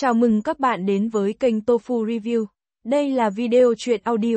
Chào mừng các bạn đến với kênh Tofu Review. Đây là video truyện audio,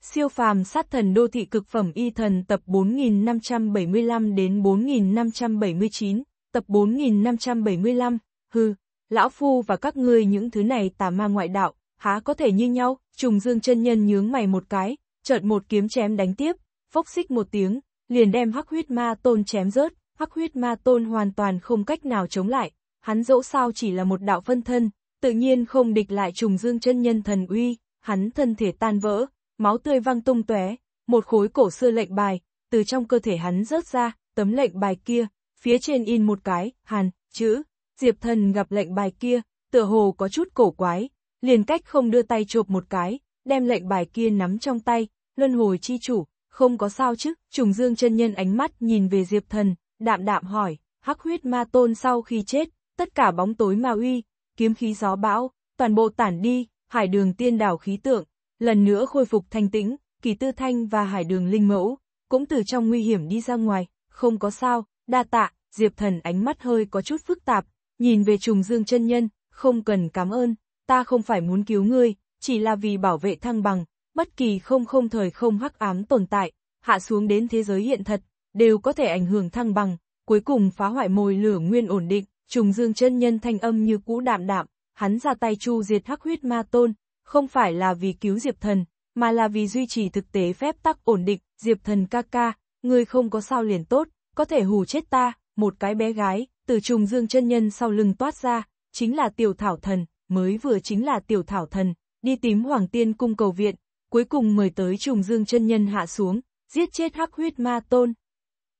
siêu phàm sát thần đô thị cực phẩm y thần tập 4575 đến 4579, tập 4575, hừ, lão phu và các ngươi những thứ này tà ma ngoại đạo, há có thể như nhau, trùng dương chân nhân nhướng mày một cái, chợt một kiếm chém đánh tiếp, phốc xích một tiếng, liền đem hắc huyết ma tôn chém rớt, hắc huyết ma tôn hoàn toàn không cách nào chống lại, hắn dẫu sao chỉ là một đạo phân thân, tự nhiên không địch lại trùng dương chân nhân thần uy, hắn thân thể tan vỡ, máu tươi văng tung tóe, một khối cổ xưa lệnh bài, từ trong cơ thể hắn rớt ra, tấm lệnh bài kia, phía trên in một cái, hàn, chữ, diệp thần gặp lệnh bài kia, tựa hồ có chút cổ quái, liền cách không đưa tay chộp một cái, đem lệnh bài kia nắm trong tay, luân hồi chi chủ, không có sao chứ, trùng dương chân nhân ánh mắt nhìn về diệp thần, đạm đạm hỏi, hắc huyết ma tôn sau khi chết, tất cả bóng tối ma uy, kiếm khí gió bão, toàn bộ tản đi, hải đường tiên đảo khí tượng, lần nữa khôi phục thanh tĩnh, kỳ tư thanh và hải đường linh mẫu, cũng từ trong nguy hiểm đi ra ngoài, không có sao, đa tạ, diệp thần ánh mắt hơi có chút phức tạp, nhìn về trùng dương chân nhân, không cần cảm ơn, ta không phải muốn cứu ngươi, chỉ là vì bảo vệ thăng bằng, bất kỳ không không thời không hắc ám tồn tại, hạ xuống đến thế giới hiện thật, đều có thể ảnh hưởng thăng bằng, cuối cùng phá hoại mồi lửa nguyên ổn định, Trùng dương chân nhân thanh âm như cũ đạm đạm, hắn ra tay chu diệt hắc huyết ma tôn, không phải là vì cứu Diệp Thần, mà là vì duy trì thực tế phép tắc ổn định, Diệp Thần ca ca, ngươi không có sao liền tốt, có thể hù chết ta, một cái bé gái, từ trùng dương chân nhân sau lưng toát ra, chính là tiểu thảo thần, mới vừa chính là tiểu thảo thần, đi tím hoàng tiên cung cầu viện, cuối cùng mời tới trùng dương chân nhân hạ xuống, giết chết hắc huyết ma tôn.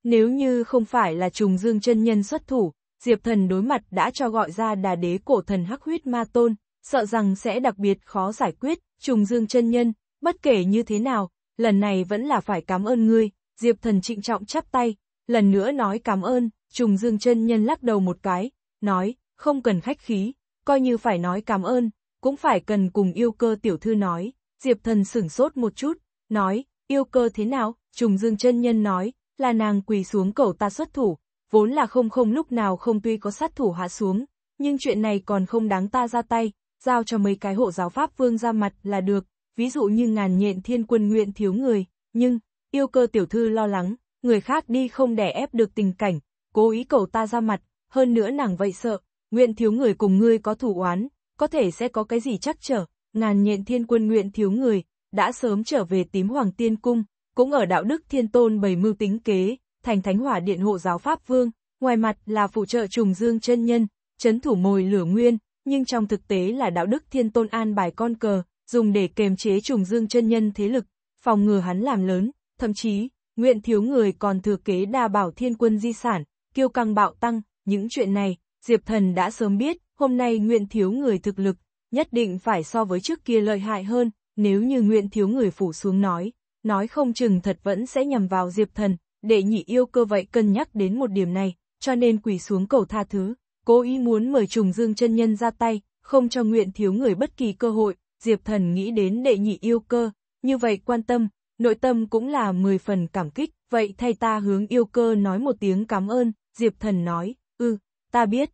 Nếu như không phải là trùng dương chân nhân xuất thủ, Diệp thần đối mặt đã cho gọi ra đà đế cổ thần hắc huyết ma tôn, sợ rằng sẽ đặc biệt khó giải quyết, trùng dương chân nhân, bất kể như thế nào, lần này vẫn là phải cảm ơn ngươi, Diệp thần trịnh trọng chắp tay, lần nữa nói cảm ơn, trùng dương chân nhân lắc đầu một cái, nói, không cần khách khí, coi như phải nói cảm ơn, cũng phải cần cùng yêu cơ tiểu thư nói, Diệp thần sửng sốt một chút, nói, yêu cơ thế nào, trùng dương chân nhân nói, là nàng quỳ xuống cầu ta xuất thủ, vốn là không không lúc nào không tuy có sát thủ hạ xuống, nhưng chuyện này còn không đáng ta ra tay, giao cho mấy cái hộ giáo pháp vương ra mặt là được, ví dụ như ngàn nhện thiên quân nguyện thiếu người, nhưng, yêu cơ tiểu thư lo lắng, người khác đi không đẻ ép được tình cảnh, cố ý cầu ta ra mặt, hơn nữa nàng vậy sợ, nguyện thiếu người cùng ngươi có thủ oán, có thể sẽ có cái gì chắc trở, ngàn nhện thiên quân nguyện thiếu người, đã sớm trở về tím hoàng tiên cung, cũng ở đạo đức thiên tôn bày mưu tính kế, thành thánh hỏa điện hộ giáo Pháp Vương, ngoài mặt là phụ trợ trùng dương chân nhân, chấn thủ mồi lửa nguyên, nhưng trong thực tế là đạo đức thiên tôn an bài con cờ, dùng để kềm chế trùng dương chân nhân thế lực, phòng ngừa hắn làm lớn, thậm chí, nguyện thiếu người còn thừa kế đa bảo thiên quân di sản, kiêu căng bạo tăng, những chuyện này, Diệp Thần đã sớm biết, hôm nay nguyện thiếu người thực lực, nhất định phải so với trước kia lợi hại hơn, nếu như nguyện thiếu người phủ xuống nói, nói không chừng thật vẫn sẽ nhầm vào Diệp Thần, đệ nhị yêu cơ vậy cân nhắc đến một điểm này, cho nên quỳ xuống cầu tha thứ, cố ý muốn mời trùng dương chân nhân ra tay, không cho nguyện thiếu người bất kỳ cơ hội, Diệp Thần nghĩ đến đệ nhị yêu cơ, như vậy quan tâm, nội tâm cũng là 10 phần cảm kích, vậy thay ta hướng yêu cơ nói một tiếng cảm ơn, Diệp Thần nói, ừ, ta biết.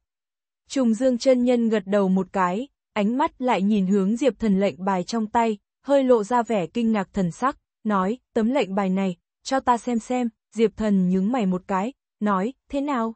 Trùng Dương chân nhân gật đầu một cái, ánh mắt lại nhìn hướng Diệp Thần lệnh bài trong tay, hơi lộ ra vẻ kinh ngạc thần sắc, nói, tấm lệnh bài này, cho ta xem xem, Diệp Thần nhướng mày một cái, nói, thế nào?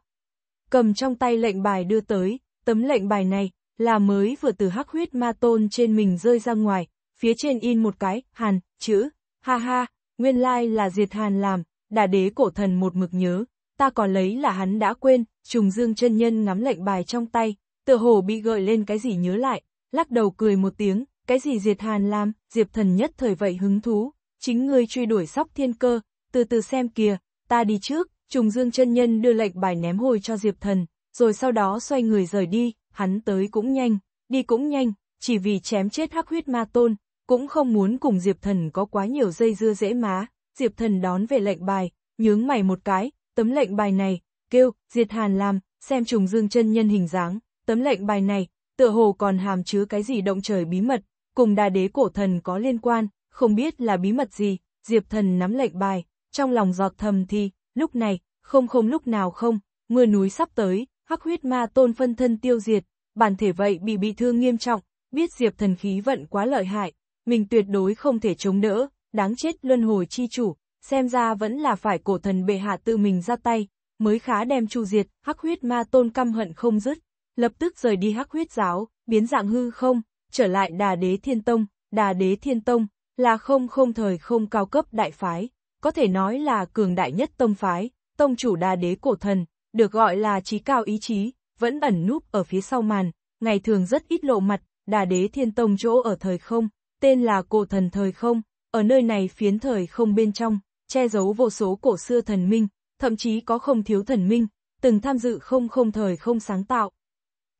Cầm trong tay lệnh bài đưa tới, tấm lệnh bài này, là mới vừa từ hắc huyết ma tôn trên mình rơi ra ngoài, phía trên in một cái, hàn, chữ, ha ha, nguyên lai là diệt hàn làm, đà đế cổ thần một mực nhớ, ta còn lấy là hắn đã quên, trùng dương chân nhân ngắm lệnh bài trong tay, tựa hồ bị gợi lên cái gì nhớ lại, lắc đầu cười một tiếng, cái gì diệt hàn làm, diệp thần nhất thời vậy hứng thú, chính ngươi truy đuổi sóc thiên cơ, từ từ xem kìa, ta đi trước, trùng dương chân nhân đưa lệnh bài ném hồi cho Diệp Thần, rồi sau đó xoay người rời đi, hắn tới cũng nhanh, đi cũng nhanh, chỉ vì chém chết hắc huyết ma tôn, cũng không muốn cùng Diệp Thần có quá nhiều dây dưa dễ má, Diệp Thần đón về lệnh bài, nhướng mày một cái, tấm lệnh bài này, kêu, diệt hàn làm, xem trùng dương chân nhân hình dáng, tấm lệnh bài này, tựa hồ còn hàm chứa cái gì động trời bí mật, cùng đa đế cổ thần có liên quan, không biết là bí mật gì, Diệp Thần nắm lệnh bài, trong lòng giọt thầm thì, lúc này, không không lúc nào không, mưa núi sắp tới, hắc huyết ma tôn phân thân tiêu diệt, bản thể vậy bị bị thương nghiêm trọng, biết diệp thần khí vận quá lợi hại, mình tuyệt đối không thể chống đỡ, đáng chết luân hồi chi chủ, xem ra vẫn là phải cổ thần bệ hạ tự mình ra tay, mới khá đem chu diệt, hắc huyết ma tôn căm hận không dứt, lập tức rời đi hắc huyết giáo, biến dạng hư không, trở lại đà đế thiên tông, đà đế thiên tông, là không không thời không cao cấp đại phái có thể nói là cường đại nhất tông phái, tông chủ đa đế cổ thần, được gọi là trí cao ý chí, vẫn ẩn núp ở phía sau màn, ngày thường rất ít lộ mặt, đà đế thiên tông chỗ ở thời không, tên là cổ thần thời không, ở nơi này phiến thời không bên trong, che giấu vô số cổ xưa thần minh, thậm chí có không thiếu thần minh, từng tham dự không không thời không sáng tạo.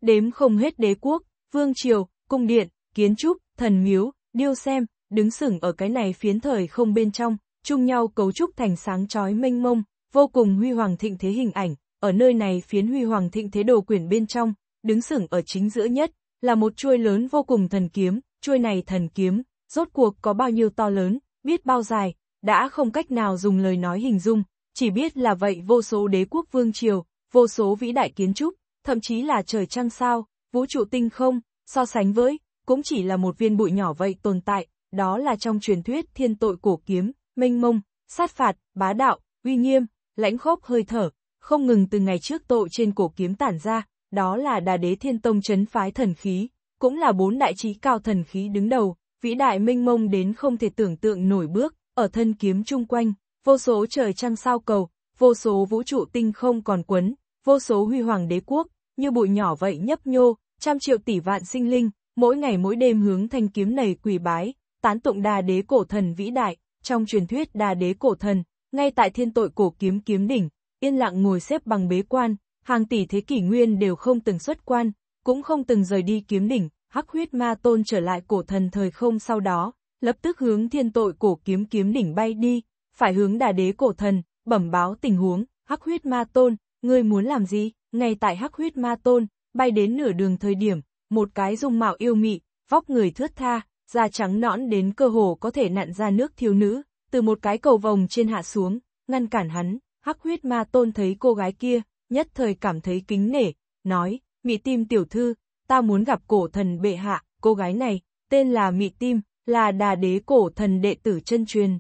Đếm không hết đế quốc, vương triều, cung điện, kiến trúc, thần miếu, điêu xem, đứng sửng ở cái này phiến thời không bên trong, chung nhau cấu trúc thành sáng chói mênh mông, vô cùng huy hoàng thịnh thế hình ảnh, ở nơi này phiến huy hoàng thịnh thế đồ quyển bên trong, đứng sửng ở chính giữa nhất, là một chuôi lớn vô cùng thần kiếm, chuôi này thần kiếm, rốt cuộc có bao nhiêu to lớn, biết bao dài, đã không cách nào dùng lời nói hình dung, chỉ biết là vậy vô số đế quốc vương triều, vô số vĩ đại kiến trúc, thậm chí là trời trăng sao, vũ trụ tinh không, so sánh với, cũng chỉ là một viên bụi nhỏ vậy tồn tại, đó là trong truyền thuyết thiên tội cổ kiếm, mênh mông, sát phạt, bá đạo, uy nghiêm, lãnh khốc hơi thở, không ngừng từ ngày trước tội trên cổ kiếm tản ra, đó là đà đế thiên tông chấn phái thần khí, cũng là bốn đại trí cao thần khí đứng đầu, vĩ đại mênh mông đến không thể tưởng tượng nổi bước, ở thân kiếm chung quanh, vô số trời trăng sao cầu, vô số vũ trụ tinh không còn quấn, vô số huy hoàng đế quốc, như bụi nhỏ vậy nhấp nhô, trăm triệu tỷ vạn sinh linh, mỗi ngày mỗi đêm hướng thanh kiếm này quỳ bái, tán tụng đà đế cổ thần vĩ đại, trong truyền thuyết đa đế cổ thần, ngay tại thiên tội cổ kiếm kiếm đỉnh, yên lặng ngồi xếp bằng bế quan, hàng tỷ thế kỷ nguyên đều không từng xuất quan, cũng không từng rời đi kiếm đỉnh, hắc huyết ma tôn trở lại cổ thần thời không sau đó, lập tức hướng thiên tội cổ kiếm kiếm đỉnh bay đi, phải hướng đà đế cổ thần, bẩm báo tình huống, hắc huyết ma tôn, ngươi muốn làm gì, ngay tại hắc huyết ma tôn, bay đến nửa đường thời điểm, một cái dung mạo yêu mị, vóc người thướt tha, da trắng nõn đến cơ hồ có thể nặn ra nước thiếu nữ, từ một cái cầu vòng trên hạ xuống, ngăn cản hắn, hắc huyết ma tôn thấy cô gái kia, nhất thời cảm thấy kính nể, nói, mị tim tiểu thư, ta muốn gặp cổ thần bệ hạ, cô gái này, tên là mị tim, là đà đế cổ thần đệ tử chân truyền.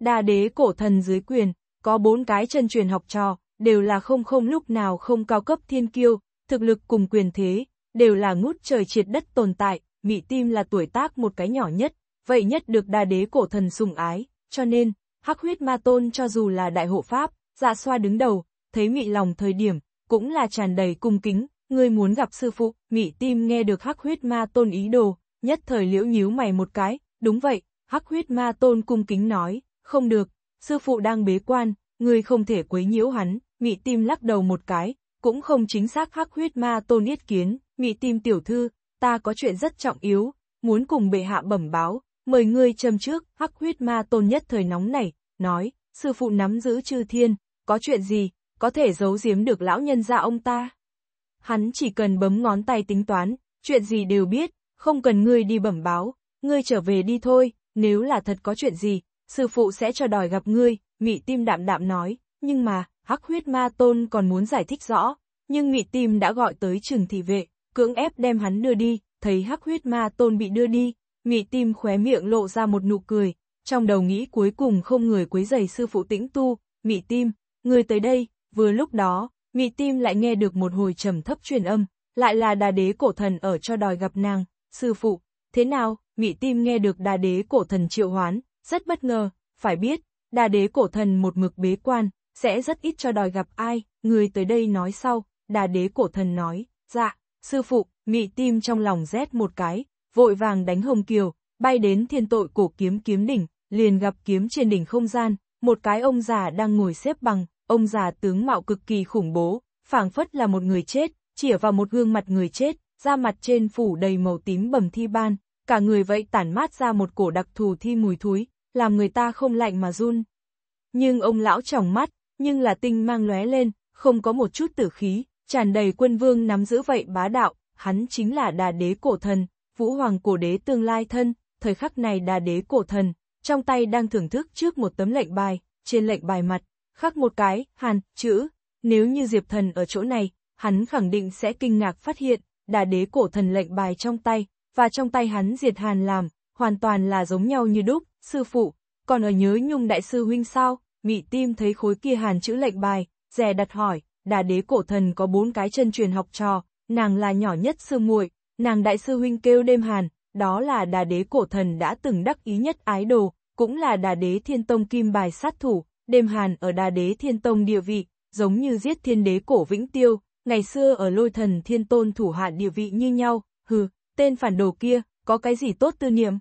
Đà đế cổ thần dưới quyền, có bốn cái chân truyền học trò, đều là không không lúc nào không cao cấp thiên kiêu, thực lực cùng quyền thế, đều là ngút trời triệt đất tồn tại, Mị Tim là tuổi tác một cái nhỏ nhất, vậy nhất được đa đế cổ thần sùng ái, cho nên, hắc huyết ma tôn cho dù là đại hộ pháp, dạ xoa đứng đầu, thấy mị lòng thời điểm, cũng là tràn đầy cung kính, ngươi muốn gặp sư phụ, mị tim nghe được hắc huyết ma tôn ý đồ, nhất thời liễu nhíu mày một cái, đúng vậy, hắc huyết ma tôn cung kính nói, không được, sư phụ đang bế quan, ngươi không thể quấy nhiễu hắn, mị tim lắc đầu một cái, cũng không chính xác hắc huyết ma tôn yết kiến, mị tim tiểu thư, ta có chuyện rất trọng yếu, muốn cùng bệ hạ bẩm báo, mời ngươi châm trước, hắc huyết ma tôn nhất thời nóng này, nói, sư phụ nắm giữ chư thiên, có chuyện gì, có thể giấu giếm được lão nhân ra ông ta. Hắn chỉ cần bấm ngón tay tính toán, chuyện gì đều biết, không cần ngươi đi bẩm báo, ngươi trở về đi thôi, nếu là thật có chuyện gì, sư phụ sẽ cho đòi gặp ngươi, Ngụy Tim đạm đạm nói, nhưng mà, Hắc Huyết Ma Tôn còn muốn giải thích rõ, nhưng Ngụy Tim đã gọi tới trường thị vệ, cưỡng ép đem hắn đưa đi, thấy hắc huyết ma tôn bị đưa đi, Ngụy Tim khóe miệng lộ ra một nụ cười, trong đầu nghĩ cuối cùng không người quấy giày sư phụ Tĩnh Tu, Ngụy Tim, người tới đây, vừa lúc đó, Ngụy Tim lại nghe được một hồi trầm thấp truyền âm, lại là Đà đế cổ thần ở cho đòi gặp nàng, sư phụ, thế nào? Ngụy Tim nghe được Đà đế cổ thần triệu hoán, rất bất ngờ, phải biết, Đà đế cổ thần một mực bế quan, sẽ rất ít cho đòi gặp ai, người tới đây nói sau, Đà đế cổ thần nói, dạ, Sư phụ, mị tim trong lòng rét một cái, vội vàng đánh hồng kiều, bay đến thiên tội cổ kiếm kiếm đỉnh, liền gặp kiếm trên đỉnh không gian, một cái ông già đang ngồi xếp bằng, ông già tướng mạo cực kỳ khủng bố, phảng phất là một người chết, chỉa vào một gương mặt người chết, da mặt trên phủ đầy màu tím bầm thi ban, cả người vậy tản mát ra một cổ đặc thù thi mùi thúi, làm người ta không lạnh mà run. Nhưng ông lão tròng mắt, nhưng là tinh mang lóe lên, không có một chút tử khí, tràn đầy quân vương nắm giữ vậy bá đạo, hắn chính là đà đế cổ thần, vũ hoàng cổ đế tương lai thân, thời khắc này đà đế cổ thần, trong tay đang thưởng thức trước một tấm lệnh bài, trên lệnh bài mặt, khắc một cái, hàn, chữ, nếu như diệp thần ở chỗ này, hắn khẳng định sẽ kinh ngạc phát hiện, đà đế cổ thần lệnh bài trong tay, và trong tay hắn diệt hàn làm, hoàn toàn là giống nhau như đúc, sư phụ, còn ở nhớ nhung đại sư huynh sao, mị tim thấy khối kia hàn chữ lệnh bài, dè đặt hỏi, đà đế cổ thần có bốn cái chân truyền học trò, nàng là nhỏ nhất sư muội, nàng đại sư huynh kêu đêm hàn, đó là đà đế cổ thần đã từng đắc ý nhất ái đồ, cũng là đà đế thiên tông kim bài sát thủ, đêm hàn ở đà đế thiên tông địa vị, giống như giết thiên đế cổ vĩnh tiêu, ngày xưa ở lôi thần thiên tôn thủ hạ địa vị như nhau, hừ, tên phản đồ kia, có cái gì tốt tư niệm.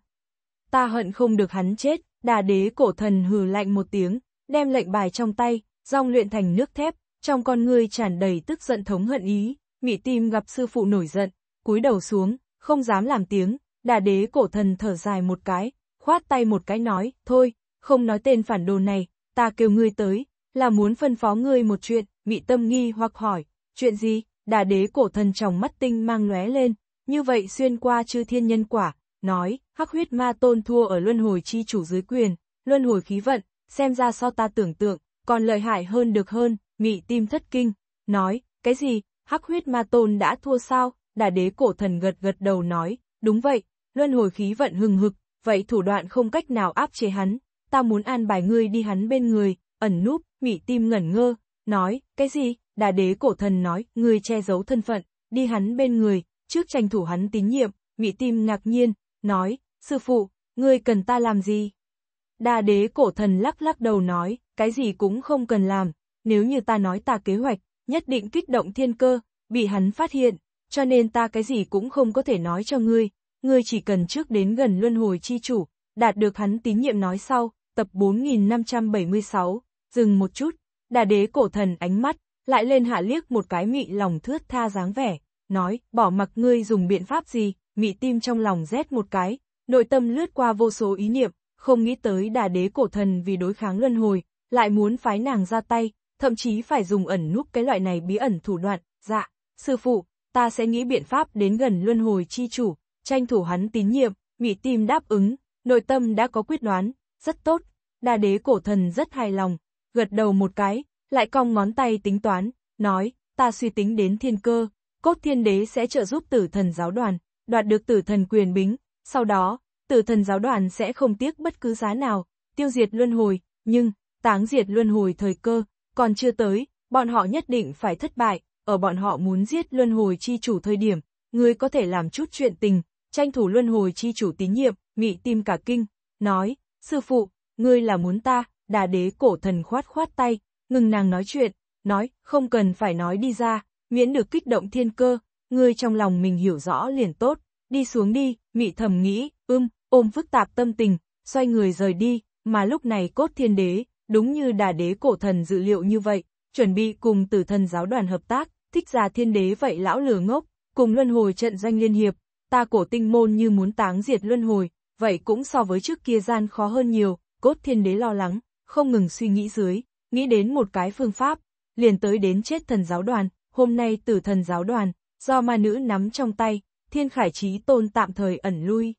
Ta hận không được hắn chết, đà đế cổ thần hừ lạnh một tiếng, đem lệnh bài trong tay, rong luyện thành nước thép, trong con ngươi tràn đầy tức giận thống hận ý, mị tim gặp sư phụ nổi giận, cúi đầu xuống, không dám làm tiếng, đà đế cổ thần thở dài một cái, khoát tay một cái nói, thôi, không nói tên phản đồ này, ta kêu ngươi tới, là muốn phân phó ngươi một chuyện, mị tâm nghi hoặc hỏi, chuyện gì, đà đế cổ thần trong mắt tinh mang lóe lên, như vậy xuyên qua chư thiên nhân quả, nói, hắc huyết ma tôn thua ở luân hồi chi chủ dưới quyền, luân hồi khí vận, xem ra so ta tưởng tượng, còn lợi hại hơn được hơn, mị tim thất kinh, nói, cái gì, hắc huyết ma tôn đã thua sao, đà đế cổ thần gật gật đầu nói, đúng vậy, luân hồi khí vận hừng hực, vậy thủ đoạn không cách nào áp chế hắn, ta muốn an bài ngươi đi hắn bên người, ẩn núp, mị tim ngẩn ngơ, nói, cái gì, đà đế cổ thần nói, ngươi che giấu thân phận, đi hắn bên người, trước tranh thủ hắn tín nhiệm, mị tim ngạc nhiên, nói, sư phụ, ngươi cần ta làm gì? Đà đế cổ thần lắc lắc đầu nói, cái gì cũng không cần làm, nếu như ta nói ta kế hoạch, nhất định kích động thiên cơ, bị hắn phát hiện, cho nên ta cái gì cũng không có thể nói cho ngươi, ngươi chỉ cần trước đến gần luân hồi chi chủ, đạt được hắn tín nhiệm nói sau, tập 4576, dừng một chút, đà đế cổ thần ánh mắt, lại lên hạ liếc một cái mị lòng thướt tha dáng vẻ, nói, bỏ mặc ngươi dùng biện pháp gì, mị tim trong lòng rét một cái, nội tâm lướt qua vô số ý niệm, không nghĩ tới đà đế cổ thần vì đối kháng luân hồi, lại muốn phái nàng ra tay, thậm chí phải dùng ẩn núp cái loại này bí ẩn thủ đoạn, dạ, sư phụ, ta sẽ nghĩ biện pháp đến gần luân hồi chi chủ, tranh thủ hắn tín nhiệm, Ngụy Tim đáp ứng, nội tâm đã có quyết đoán, rất tốt, đa đế cổ thần rất hài lòng, gật đầu một cái, lại cong ngón tay tính toán, nói, ta suy tính đến thiên cơ, cốt thiên đế sẽ trợ giúp tử thần giáo đoàn, đoạt được tử thần quyền bính, sau đó, tử thần giáo đoàn sẽ không tiếc bất cứ giá nào, tiêu diệt luân hồi, nhưng, táng diệt luân hồi thời cơ, còn chưa tới, bọn họ nhất định phải thất bại, ở bọn họ muốn giết luân hồi chi chủ thời điểm, ngươi có thể làm chút chuyện tình, tranh thủ luân hồi chi chủ tín nhiệm, mị tim cả kinh, nói, sư phụ, ngươi là muốn ta, đà đế cổ thần khoát khoát tay, ngừng nàng nói chuyện, nói, không cần phải nói đi ra, miễn được kích động thiên cơ, ngươi trong lòng mình hiểu rõ liền tốt, đi xuống đi, mị thầm nghĩ, ưm, ôm phức tạp tâm tình, xoay người rời đi, mà lúc này cốt thiên đế, Đúng như đà đế cổ thần dự liệu như vậy, chuẩn bị cùng tử thần giáo đoàn hợp tác, thích già thiên đế vậy lão lừa ngốc, cùng luân hồi trận doanh liên hiệp, ta cổ tinh môn như muốn táng diệt luân hồi, vậy cũng so với trước kia gian khó hơn nhiều, cốt thiên đế lo lắng, không ngừng suy nghĩ dưới, nghĩ đến một cái phương pháp, liền tới đến chết thần giáo đoàn, hôm nay tử thần giáo đoàn, do ma nữ nắm trong tay, thiên khải trí tôn tạm thời ẩn lui.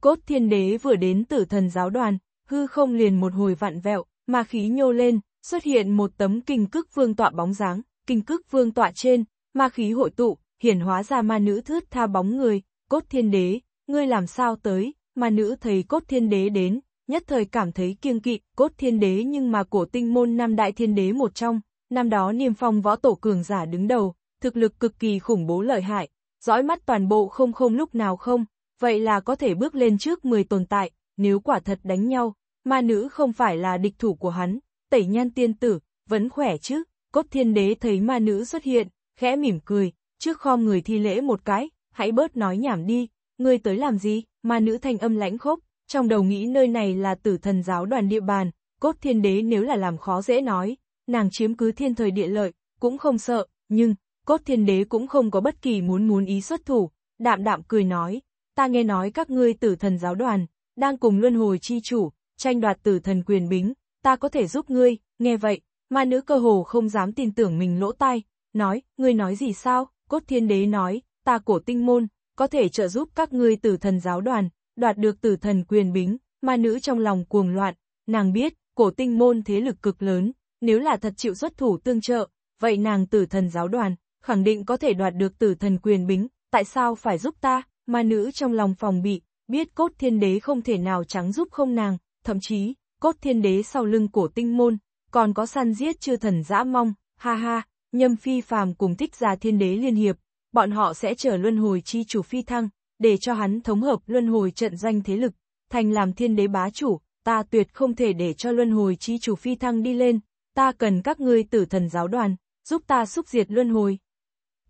Cốt thiên đế vừa đến tử thần giáo đoàn, hư không liền một hồi vặn vẹo, ma khí nhô lên, xuất hiện một tấm kinh cức vương tọa bóng dáng, kinh cức vương tọa trên, ma khí hội tụ, hiển hóa ra ma nữ thướt tha bóng người, cốt thiên đế, ngươi làm sao tới, ma nữ thấy cốt thiên đế đến, nhất thời cảm thấy kiêng kỵ, cốt thiên đế nhưng mà cổ tinh môn nam đại thiên đế một trong, năm đó niêm phong võ tổ cường giả đứng đầu, thực lực cực kỳ khủng bố lợi hại, dõi mắt toàn bộ không không lúc nào không, vậy là có thể bước lên trước 10 tồn tại, nếu quả thật đánh nhau, ma nữ không phải là địch thủ của hắn, tẩy nhan tiên tử, vẫn khỏe chứ, cốt thiên đế thấy ma nữ xuất hiện, khẽ mỉm cười, trước khom người thi lễ một cái, hãy bớt nói nhảm đi, ngươi tới làm gì, ma nữ thanh âm lãnh khốc, trong đầu nghĩ nơi này là tử thần giáo đoàn địa bàn, cốt thiên đế nếu là làm khó dễ nói, nàng chiếm cứ thiên thời địa lợi, cũng không sợ, nhưng, cốt thiên đế cũng không có bất kỳ muốn muốn ý xuất thủ, đạm đạm cười nói, ta nghe nói các ngươi tử thần giáo đoàn, đang cùng luân hồi chi chủ, tranh đoạt tử thần quyền bính, ta có thể giúp ngươi, nghe vậy, ma nữ cơ hồ không dám tin tưởng mình lỗ tai, nói, ngươi nói gì sao, cốt thiên đế nói, ta cổ tinh môn, có thể trợ giúp các ngươi tử thần giáo đoàn, đoạt được tử thần quyền bính, ma nữ trong lòng cuồng loạn, nàng biết, cổ tinh môn thế lực cực lớn, nếu là thật chịu xuất thủ tương trợ, vậy nàng tử thần giáo đoàn, khẳng định có thể đoạt được tử thần quyền bính, tại sao phải giúp ta, ma nữ trong lòng phòng bị, biết cốt thiên đế không thể nào trắng giúp không nàng, thậm chí, cốt thiên đế sau lưng cổ tinh môn, còn có săn giết chư thần dã mong, ha ha, nhâm phi phàm cùng thích gia thiên đế liên hiệp, bọn họ sẽ trở luân hồi chi chủ phi thăng, để cho hắn thống hợp luân hồi trận danh thế lực, thành làm thiên đế bá chủ, ta tuyệt không thể để cho luân hồi chi chủ phi thăng đi lên, ta cần các ngươi tử thần giáo đoàn, giúp ta xúc diệt luân hồi.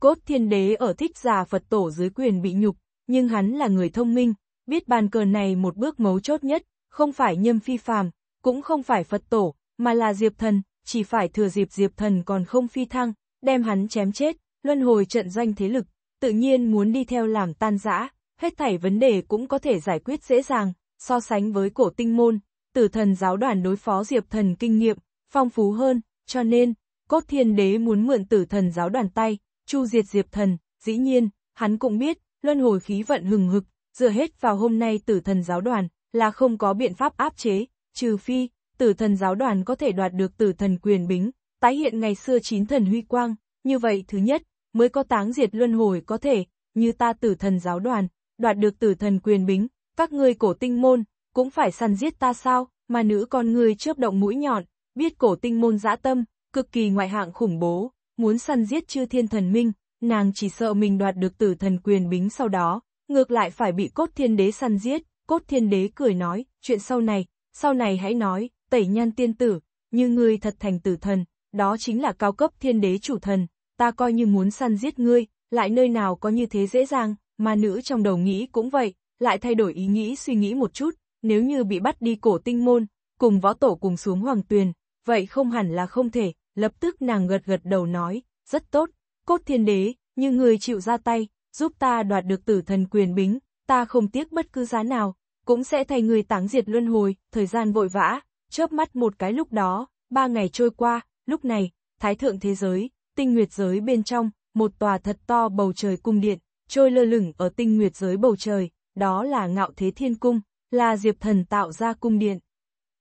Cốt thiên đế ở thích già Phật tổ dưới quyền bị nhục, nhưng hắn là người thông minh, biết bàn cờ này một bước mấu chốt nhất, không phải nhâm phi phàm, cũng không phải Phật tổ, mà là Diệp Thần, chỉ phải thừa dịp Diệp Thần còn không phi thăng, đem hắn chém chết, luân hồi trận doanh thế lực, tự nhiên muốn đi theo làm tan rã, hết thảy vấn đề cũng có thể giải quyết dễ dàng, so sánh với cổ tinh môn, tử thần giáo đoàn đối phó Diệp Thần kinh nghiệm, phong phú hơn, cho nên, cốt thiên đế muốn mượn tử thần giáo đoàn tay, chu diệt Diệp Thần, dĩ nhiên, hắn cũng biết, luân hồi khí vận hừng hực, dựa hết vào hôm nay tử thần giáo đoàn, là không có biện pháp áp chế, trừ phi, tử thần giáo đoàn có thể đoạt được tử thần quyền bính, tái hiện ngày xưa chín thần huy quang, như vậy thứ nhất, mới có táng diệt luân hồi có thể, như ta tử thần giáo đoàn, đoạt được tử thần quyền bính, các ngươi cổ tinh môn, cũng phải săn giết ta sao, mà nữ con ngươi chớp động mũi nhọn, biết cổ tinh môn dã tâm, cực kỳ ngoại hạng khủng bố, muốn săn giết chư thiên thần minh, nàng chỉ sợ mình đoạt được tử thần quyền bính sau đó, ngược lại phải bị cốt thiên đế săn giết, Cốt thiên đế cười nói, chuyện sau này, sau này hãy nói, tẩy nhan tiên tử, như ngươi thật thành tử thần, đó chính là cao cấp thiên đế chủ thần, ta coi như muốn săn giết ngươi, lại nơi nào có như thế dễ dàng, mà nữ trong đầu nghĩ cũng vậy, lại thay đổi ý nghĩ suy nghĩ một chút, nếu như bị bắt đi cổ tinh môn, cùng võ tổ cùng xuống hoàng tuyền, vậy không hẳn là không thể, lập tức nàng gật gật đầu nói, rất tốt, cốt thiên đế, như người chịu ra tay, giúp ta đoạt được tử thần quyền bính, ta không tiếc bất cứ giá nào, cũng sẽ thay người táng diệt luân hồi, thời gian vội vã, chớp mắt một cái lúc đó, ba ngày trôi qua, lúc này, thái thượng thế giới, tinh nguyệt giới bên trong, một tòa thật to bầu trời cung điện, trôi lơ lửng ở tinh nguyệt giới bầu trời, đó là ngạo thế thiên cung, là Diệp Thần tạo ra cung điện.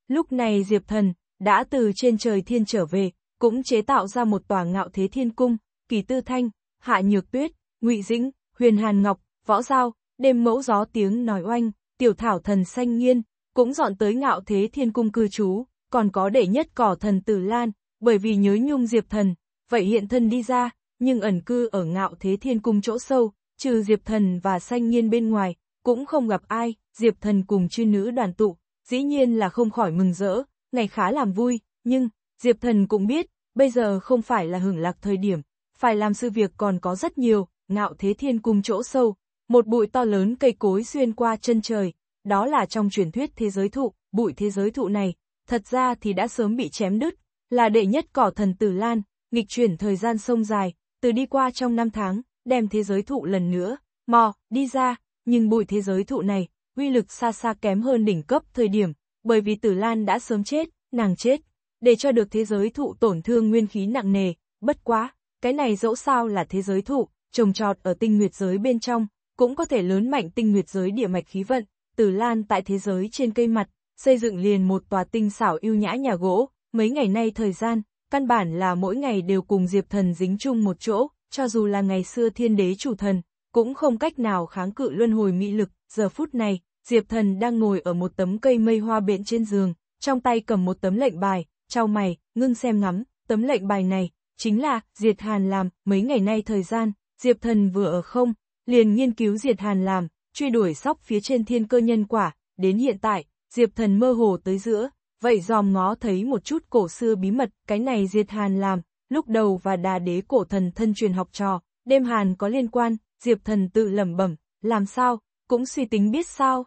Lúc này Diệp Thần, đã từ trên trời thiên trở về, cũng chế tạo ra một tòa ngạo thế thiên cung, kỳ tư thanh, hạ nhược tuyết, ngụy dĩnh, huyền hàn ngọc, võ giao, đêm mẫu gió tiếng nói oanh, tiểu thảo thần xanh nghiên, cũng dọn tới ngạo thế thiên cung cư trú, còn có đệ nhất cỏ thần tử lan, bởi vì nhớ nhung diệp thần, vậy hiện thân đi ra, nhưng ẩn cư ở ngạo thế thiên cung chỗ sâu, trừ diệp thần và xanh nghiên bên ngoài, cũng không gặp ai, diệp thần cùng chư nữ đoàn tụ, dĩ nhiên là không khỏi mừng rỡ, ngày khá làm vui, nhưng, diệp thần cũng biết, bây giờ không phải là hưởng lạc thời điểm, phải làm sự việc còn có rất nhiều, ngạo thế thiên cung chỗ sâu, một bụi to lớn cây cối xuyên qua chân trời, đó là trong truyền thuyết thế giới thụ, bụi thế giới thụ này, thật ra thì đã sớm bị chém đứt, là đệ nhất cỏ thần Tử Lan, nghịch chuyển thời gian sông dài, từ đi qua trong năm tháng, đem thế giới thụ lần nữa, mò, đi ra, nhưng bụi thế giới thụ này, uy lực xa xa kém hơn đỉnh cấp thời điểm, bởi vì Tử Lan đã sớm chết, nàng chết, để cho được thế giới thụ tổn thương nguyên khí nặng nề, bất quá, cái này dẫu sao là thế giới thụ, trồng trọt ở tinh nguyệt giới bên trong, cũng có thể lớn mạnh tinh nguyệt giới địa mạch khí vận, từ Lan tại thế giới trên cây mặt, xây dựng liền một tòa tinh xảo yêu nhã nhà gỗ, mấy ngày nay thời gian, căn bản là mỗi ngày đều cùng Diệp Thần dính chung một chỗ, cho dù là ngày xưa thiên đế chủ thần, cũng không cách nào kháng cự luân hồi mỹ lực, giờ phút này, Diệp Thần đang ngồi ở một tấm cây mây hoa bện trên giường, trong tay cầm một tấm lệnh bài, trao mày, ngưng xem ngắm, tấm lệnh bài này, chính là, Diệt Hàn làm, mấy ngày nay thời gian, Diệp Thần vừa ở không, liền nghiên cứu diệt hàn làm, truy đuổi sóc phía trên thiên cơ nhân quả, đến hiện tại, Diệp Thần mơ hồ tới giữa, vậy dòm ngó thấy một chút cổ xưa bí mật, cái này diệt hàn làm, lúc đầu và đà đế cổ thần thân truyền học trò, đêm hàn có liên quan, Diệp Thần tự lẩm bẩm, làm sao, cũng suy tính biết sao.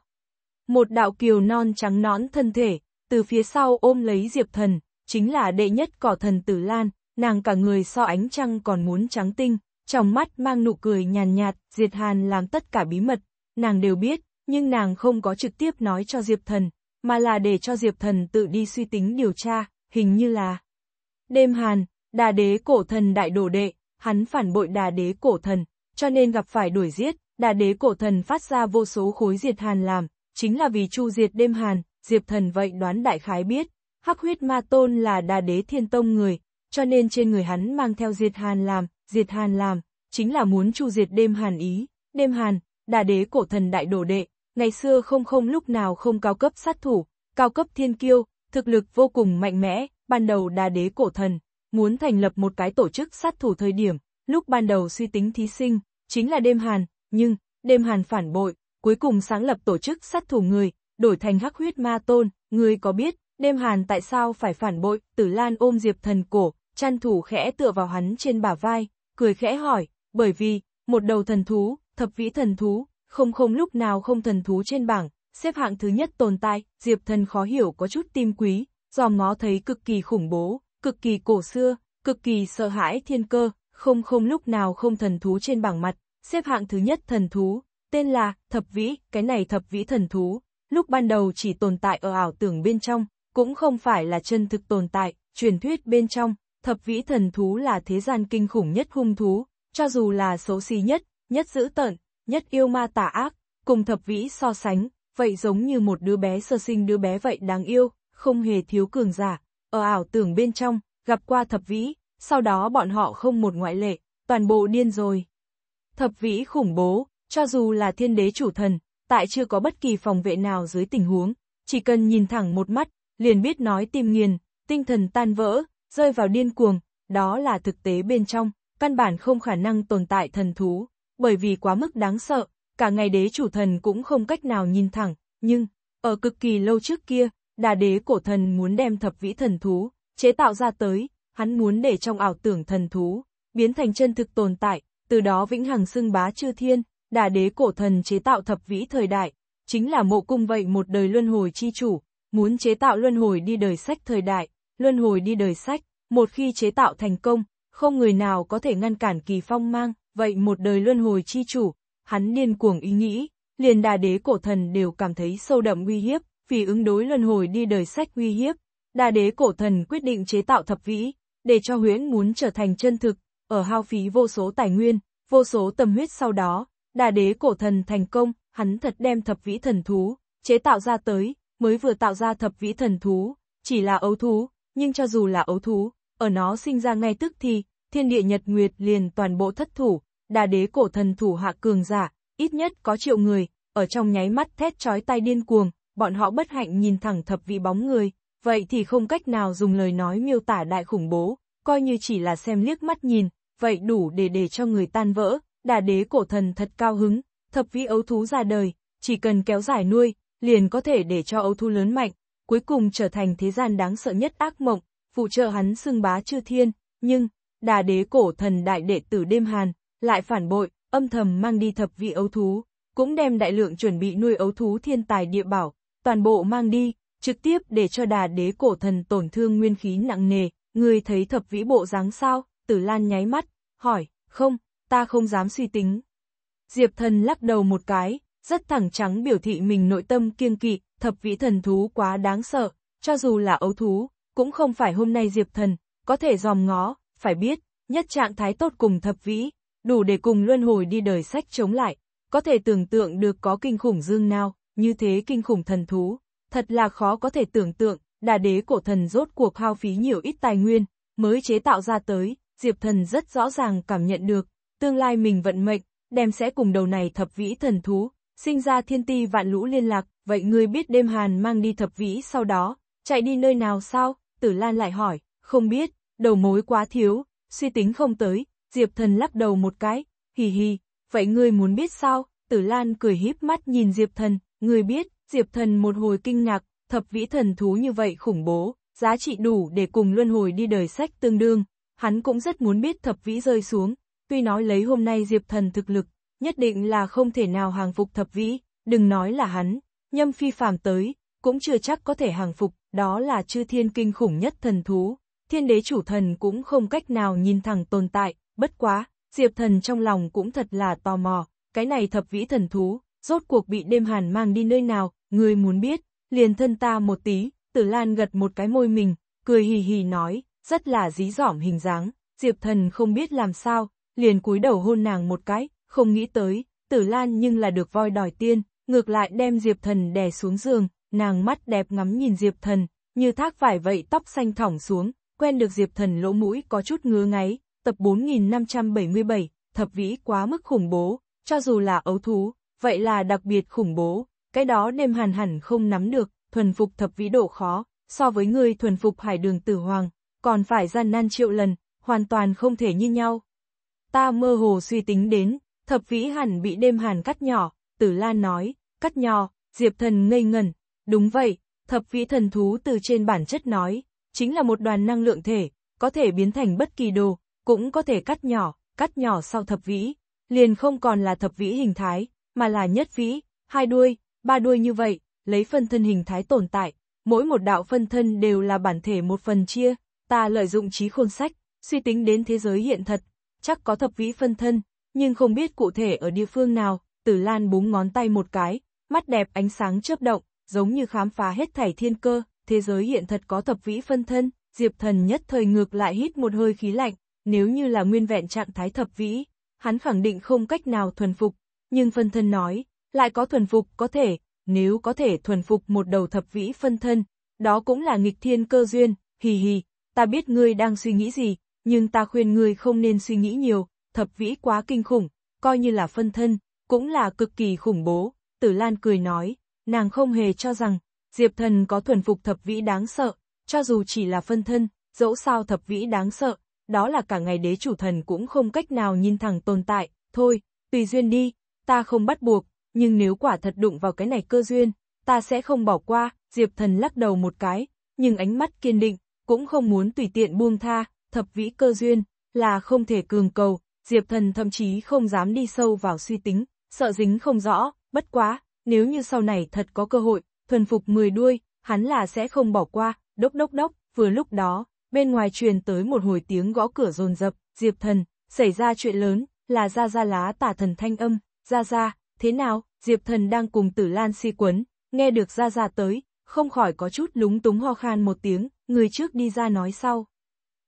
Một đạo kiều non trắng nõn thân thể, từ phía sau ôm lấy Diệp Thần, chính là đệ nhất cỏ thần Tử Lan, nàng cả người so ánh trăng còn muốn trắng tinh, trong mắt mang nụ cười nhàn nhạt, Diệt Hàn làm tất cả bí mật, nàng đều biết, nhưng nàng không có trực tiếp nói cho Diệp Thần, mà là để cho Diệp Thần tự đi suy tính điều tra, hình như là. Đêm Hàn, đà đế cổ thần đại đổ đệ, hắn phản bội đà đế cổ thần, cho nên gặp phải đuổi giết, đà đế cổ thần phát ra vô số khối Diệt Hàn làm, chính là vì chu diệt đêm Hàn, Diệp Thần vậy đoán đại khái biết, hắc huyết ma tôn là đà đế thiên tông người, cho nên trên người hắn mang theo diệt hàn làm, diệt hàn làm, chính là muốn chu diệt đêm hàn ý, đêm hàn, đà đế cổ thần đại đổ đệ, ngày xưa không không lúc nào không cao cấp sát thủ, cao cấp thiên kiêu, thực lực vô cùng mạnh mẽ, ban đầu đà đế cổ thần, muốn thành lập một cái tổ chức sát thủ thời điểm, lúc ban đầu suy tính thí sinh, chính là đêm hàn, nhưng, đêm hàn phản bội, cuối cùng sáng lập tổ chức sát thủ người, đổi thành hắc huyết ma tôn, người có biết, đêm hàn tại sao phải phản bội, tử lan ôm diệp thần cổ, chăn thủ khẽ tựa vào hắn trên bả vai, cười khẽ hỏi, bởi vì, một đầu thần thú, thập vĩ thần thú, không không lúc nào không thần thú trên bảng, xếp hạng thứ nhất tồn tại, diệp thần khó hiểu có chút tim quý, dòm ngó thấy cực kỳ khủng bố, cực kỳ cổ xưa, cực kỳ sợ hãi thiên cơ, không không lúc nào không thần thú trên bảng mặt, xếp hạng thứ nhất thần thú, tên là thập vĩ, cái này thập vĩ thần thú, lúc ban đầu chỉ tồn tại ở ảo tưởng bên trong, cũng không phải là chân thực tồn tại, truyền thuyết bên trong, Thập vĩ thần thú là thế gian kinh khủng nhất hung thú, cho dù là xấu xí nhất, nhất dữ tợn, nhất yêu ma tà ác, cùng thập vĩ so sánh, vậy giống như một đứa bé sơ sinh đứa bé vậy đáng yêu, không hề thiếu cường giả, ở ảo tưởng bên trong, gặp qua thập vĩ, sau đó bọn họ không một ngoại lệ, toàn bộ điên rồi. Thập vĩ khủng bố, cho dù là thiên đế chủ thần, tại chưa có bất kỳ phòng vệ nào dưới tình huống, chỉ cần nhìn thẳng một mắt, liền biết nói tim nghiền, tinh thần tan vỡ, rơi vào điên cuồng, đó là thực tế bên trong, căn bản không khả năng tồn tại thần thú, bởi vì quá mức đáng sợ, cả ngày đế chủ thần cũng không cách nào nhìn thẳng, nhưng, ở cực kỳ lâu trước kia, đà đế cổ thần muốn đem thập vĩ thần thú, chế tạo ra tới, hắn muốn để trong ảo tưởng thần thú, biến thành chân thực tồn tại, từ đó vĩnh hằng xưng bá chư thiên, đà đế cổ thần chế tạo thập vĩ thời đại, chính là mộ cung vậy một đời luân hồi chi chủ, muốn chế tạo luân hồi đi đời sách thời đại, luân hồi đi đời sách, một khi chế tạo thành công, không người nào có thể ngăn cản kỳ phong mang, vậy một đời luân hồi chi chủ, hắn điên cuồng ý nghĩ, liền đà đế cổ thần đều cảm thấy sâu đậm uy hiếp, vì ứng đối luân hồi đi đời sách uy hiếp, đà đế cổ thần quyết định chế tạo thập vĩ, để cho huyễn muốn trở thành chân thực, ở hao phí vô số tài nguyên, vô số tâm huyết sau đó, đà đế cổ thần thành công, hắn thật đem thập vĩ thần thú, chế tạo ra tới, mới vừa tạo ra thập vĩ thần thú, chỉ là ấu thú, nhưng cho dù là ấu thú, ở nó sinh ra ngay tức thì, thiên địa nhật nguyệt liền toàn bộ thất thủ, đà đế cổ thần thủ hạ cường giả, ít nhất có triệu người, ở trong nháy mắt thét chói tai điên cuồng, bọn họ bất hạnh nhìn thẳng thập vị bóng người, vậy thì không cách nào dùng lời nói miêu tả đại khủng bố, coi như chỉ là xem liếc mắt nhìn, vậy đủ để để cho người tan vỡ, đà đế cổ thần thật cao hứng, thập vị ấu thú ra đời, chỉ cần kéo dài nuôi, liền có thể để cho ấu thú lớn mạnh, cuối cùng trở thành thế gian đáng sợ nhất ác mộng, phụ trợ hắn xưng bá chư thiên, nhưng, đà đế cổ thần đại đệ tử đêm hàn, lại phản bội, âm thầm mang đi thập vị ấu thú, cũng đem đại lượng chuẩn bị nuôi ấu thú thiên tài địa bảo, toàn bộ mang đi, trực tiếp để cho đà đế cổ thần tổn thương nguyên khí nặng nề, người thấy thập vĩ bộ dáng sao, tử lan nháy mắt, hỏi, không, ta không dám suy tính. Diệp thần lắc đầu một cái, rất thẳng trắng biểu thị mình nội tâm kiêng kỵ, thập vĩ thần thú quá đáng sợ, cho dù là ấu thú, cũng không phải hôm nay diệp thần, có thể dòm ngó, phải biết, nhất trạng thái tốt cùng thập vĩ, đủ để cùng luân hồi đi đời sách chống lại, có thể tưởng tượng được có kinh khủng dương nào, như thế kinh khủng thần thú, thật là khó có thể tưởng tượng, đà đế cổ thần rốt cuộc hao phí nhiều ít tài nguyên, mới chế tạo ra tới, diệp thần rất rõ ràng cảm nhận được, tương lai mình vận mệnh, đem sẽ cùng đầu này thập vĩ thần thú, sinh ra thiên ti vạn lũ liên lạc, vậy ngươi biết đêm hàn mang đi thập vĩ sau đó, chạy đi nơi nào sao? Tử Lan lại hỏi, không biết, đầu mối quá thiếu, suy tính không tới, Diệp Thần lắc đầu một cái, hì hì, vậy ngươi muốn biết sao? Tử Lan cười híp mắt nhìn Diệp Thần, ngươi biết, Diệp Thần một hồi kinh ngạc, thập vĩ thần thú như vậy khủng bố, giá trị đủ để cùng luân hồi đi đời sách tương đương, hắn cũng rất muốn biết thập vĩ rơi xuống, tuy nói lấy hôm nay Diệp Thần thực lực, nhất định là không thể nào hàng phục thập vĩ, đừng nói là hắn, nhâm phi phàm tới, cũng chưa chắc có thể hàng phục, đó là chư thiên kinh khủng nhất thần thú, thiên đế chủ thần cũng không cách nào nhìn thẳng tồn tại, bất quá, diệp thần trong lòng cũng thật là tò mò, cái này thập vĩ thần thú, rốt cuộc bị đêm hàn mang đi nơi nào, người muốn biết, liền thân ta một tí, tử lan gật một cái môi mình, cười hì hì nói, rất là dí dỏm hình dáng, diệp thần không biết làm sao, liền cúi đầu hôn nàng một cái, không nghĩ tới, tử lan nhưng là được voi đòi tiên, ngược lại đem Diệp Thần đè xuống giường, nàng mắt đẹp ngắm nhìn Diệp Thần, như thác vải vậy tóc xanh thỏng xuống, quen được Diệp Thần lỗ mũi có chút ngứa ngáy, tập 4577, thập vĩ quá mức khủng bố, cho dù là ấu thú, vậy là đặc biệt khủng bố, cái đó đêm hàn hẳn không nắm được, thuần phục thập vĩ độ khó, so với người thuần phục hải đường tử hoàng, còn phải gian nan triệu lần, hoàn toàn không thể như nhau. Ta mơ hồ suy tính đến, Thập vĩ hẳn bị đêm hàn cắt nhỏ, tử lan nói, cắt nhỏ, diệp thần ngây ngẩn, đúng vậy, thập vĩ thần thú từ trên bản chất nói, chính là một đoàn năng lượng thể, có thể biến thành bất kỳ đồ, cũng có thể cắt nhỏ, cắt nhỏ sau thập vĩ, liền không còn là thập vĩ hình thái, mà là nhất vĩ, hai đuôi, ba đuôi như vậy, lấy phân thân hình thái tồn tại, mỗi một đạo phân thân đều là bản thể một phần chia, ta lợi dụng trí khôn sách, suy tính đến thế giới hiện thật, chắc có thập vĩ phân thân, nhưng không biết cụ thể ở địa phương nào, Tử Lan búng ngón tay một cái, mắt đẹp ánh sáng chớp động, giống như khám phá hết thảy thiên cơ, thế giới hiện thật có thập vĩ phân thân, Diệp Thần nhất thời ngược lại hít một hơi khí lạnh, nếu như là nguyên vẹn trạng thái thập vĩ, hắn khẳng định không cách nào thuần phục, nhưng phân thân nói, lại có thuần phục có thể, nếu có thể thuần phục một đầu thập vĩ phân thân, đó cũng là nghịch thiên cơ duyên, hì hì, ta biết ngươi đang suy nghĩ gì, nhưng ta khuyên ngươi không nên suy nghĩ nhiều, thập vĩ quá kinh khủng, coi như là phân thân, cũng là cực kỳ khủng bố, Tử Lan cười nói, nàng không hề cho rằng, Diệp Thần có thuần phục thập vĩ đáng sợ, cho dù chỉ là phân thân, dẫu sao thập vĩ đáng sợ, đó là cả ngày đế chủ thần cũng không cách nào nhìn thẳng tồn tại, thôi, tùy duyên đi, ta không bắt buộc, nhưng nếu quả thật đụng vào cái này cơ duyên, ta sẽ không bỏ qua, Diệp Thần lắc đầu một cái, nhưng ánh mắt kiên định, cũng không muốn tùy tiện buông tha, thập vĩ cơ duyên, là không thể cường cầu, Diệp Thần thậm chí không dám đi sâu vào suy tính, sợ dính không rõ, bất quá, nếu như sau này thật có cơ hội, thuần phục 10 đuôi, hắn là sẽ không bỏ qua, đốc đốc đốc, vừa lúc đó, bên ngoài truyền tới một hồi tiếng gõ cửa rồn rập, Diệp Thần, xảy ra chuyện lớn, là ra ra lá tả thần thanh âm, ra ra, thế nào, Diệp Thần đang cùng tử lan si quấn, nghe được ra ra tới, không khỏi có chút lúng túng ho khan một tiếng, người trước đi ra nói sau.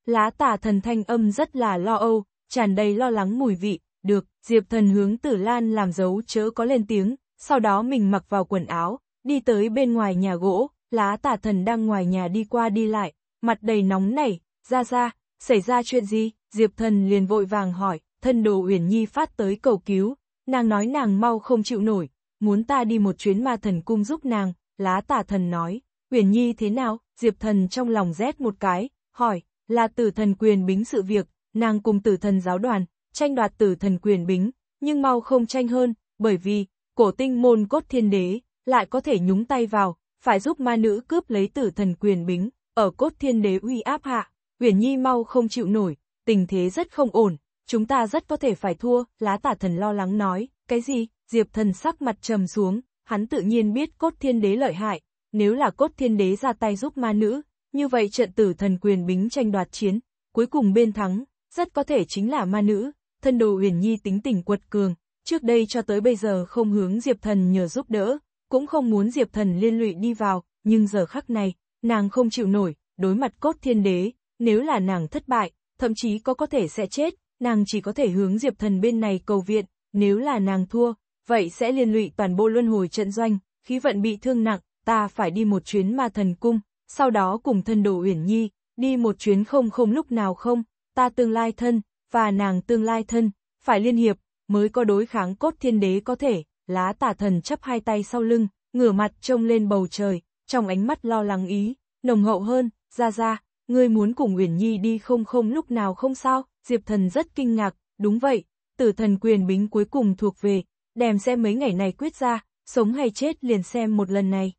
Lá tả thần thanh âm rất là lo âu, tràn đầy lo lắng mùi vị, được, Diệp Thần hướng Tử Lan làm dấu chớ có lên tiếng, sau đó mình mặc vào quần áo, đi tới bên ngoài nhà gỗ, lá tả thần đang ngoài nhà đi qua đi lại, mặt đầy nóng nảy, ra ra, xảy ra chuyện gì, Diệp Thần liền vội vàng hỏi, thân đồ Uyển Nhi phát tới cầu cứu, nàng nói nàng mau không chịu nổi, muốn ta đi một chuyến ma thần cung giúp nàng, lá tả thần nói, Uyển Nhi thế nào, Diệp Thần trong lòng rét một cái, hỏi, là tử thần quyền bính sự việc, nàng cùng tử thần giáo đoàn, tranh đoạt tử thần quyền bính, nhưng mau không tranh hơn, bởi vì, cổ tinh môn cốt thiên đế, lại có thể nhúng tay vào, phải giúp ma nữ cướp lấy tử thần quyền bính, ở cốt thiên đế uy áp hạ, Uyển Nhi mau không chịu nổi, tình thế rất không ổn, chúng ta rất có thể phải thua, lá tả thần lo lắng nói, cái gì, diệp thần sắc mặt trầm xuống, hắn tự nhiên biết cốt thiên đế lợi hại, nếu là cốt thiên đế ra tay giúp ma nữ, như vậy trận tử thần quyền bính tranh đoạt chiến, cuối cùng bên thắng, rất có thể chính là ma nữ, thân đồ huyền nhi tính tình quật cường, trước đây cho tới bây giờ không hướng Diệp Thần nhờ giúp đỡ, cũng không muốn Diệp Thần liên lụy đi vào, nhưng giờ khắc này, nàng không chịu nổi, đối mặt cốt thiên đế, nếu là nàng thất bại, thậm chí có có thể sẽ chết, nàng chỉ có thể hướng Diệp Thần bên này cầu viện, nếu là nàng thua, vậy sẽ liên lụy toàn bộ luân hồi trận doanh, khí vận bị thương nặng, ta phải đi một chuyến ma thần cung, sau đó cùng thân đồ huyền nhi, đi một chuyến không không lúc nào không ta tương lai thân, và nàng tương lai thân, phải liên hiệp, mới có đối kháng cốt thiên đế có thể, lá tả thần chấp hai tay sau lưng, ngửa mặt trông lên bầu trời, trong ánh mắt lo lắng ý, nồng hậu hơn, ra ra, ngươi muốn cùng Uyển Nhi đi không không lúc nào không sao, Diệp thần rất kinh ngạc, đúng vậy, tử thần quyền bính cuối cùng thuộc về, đem xem mấy ngày này quyết ra, sống hay chết liền xem một lần này.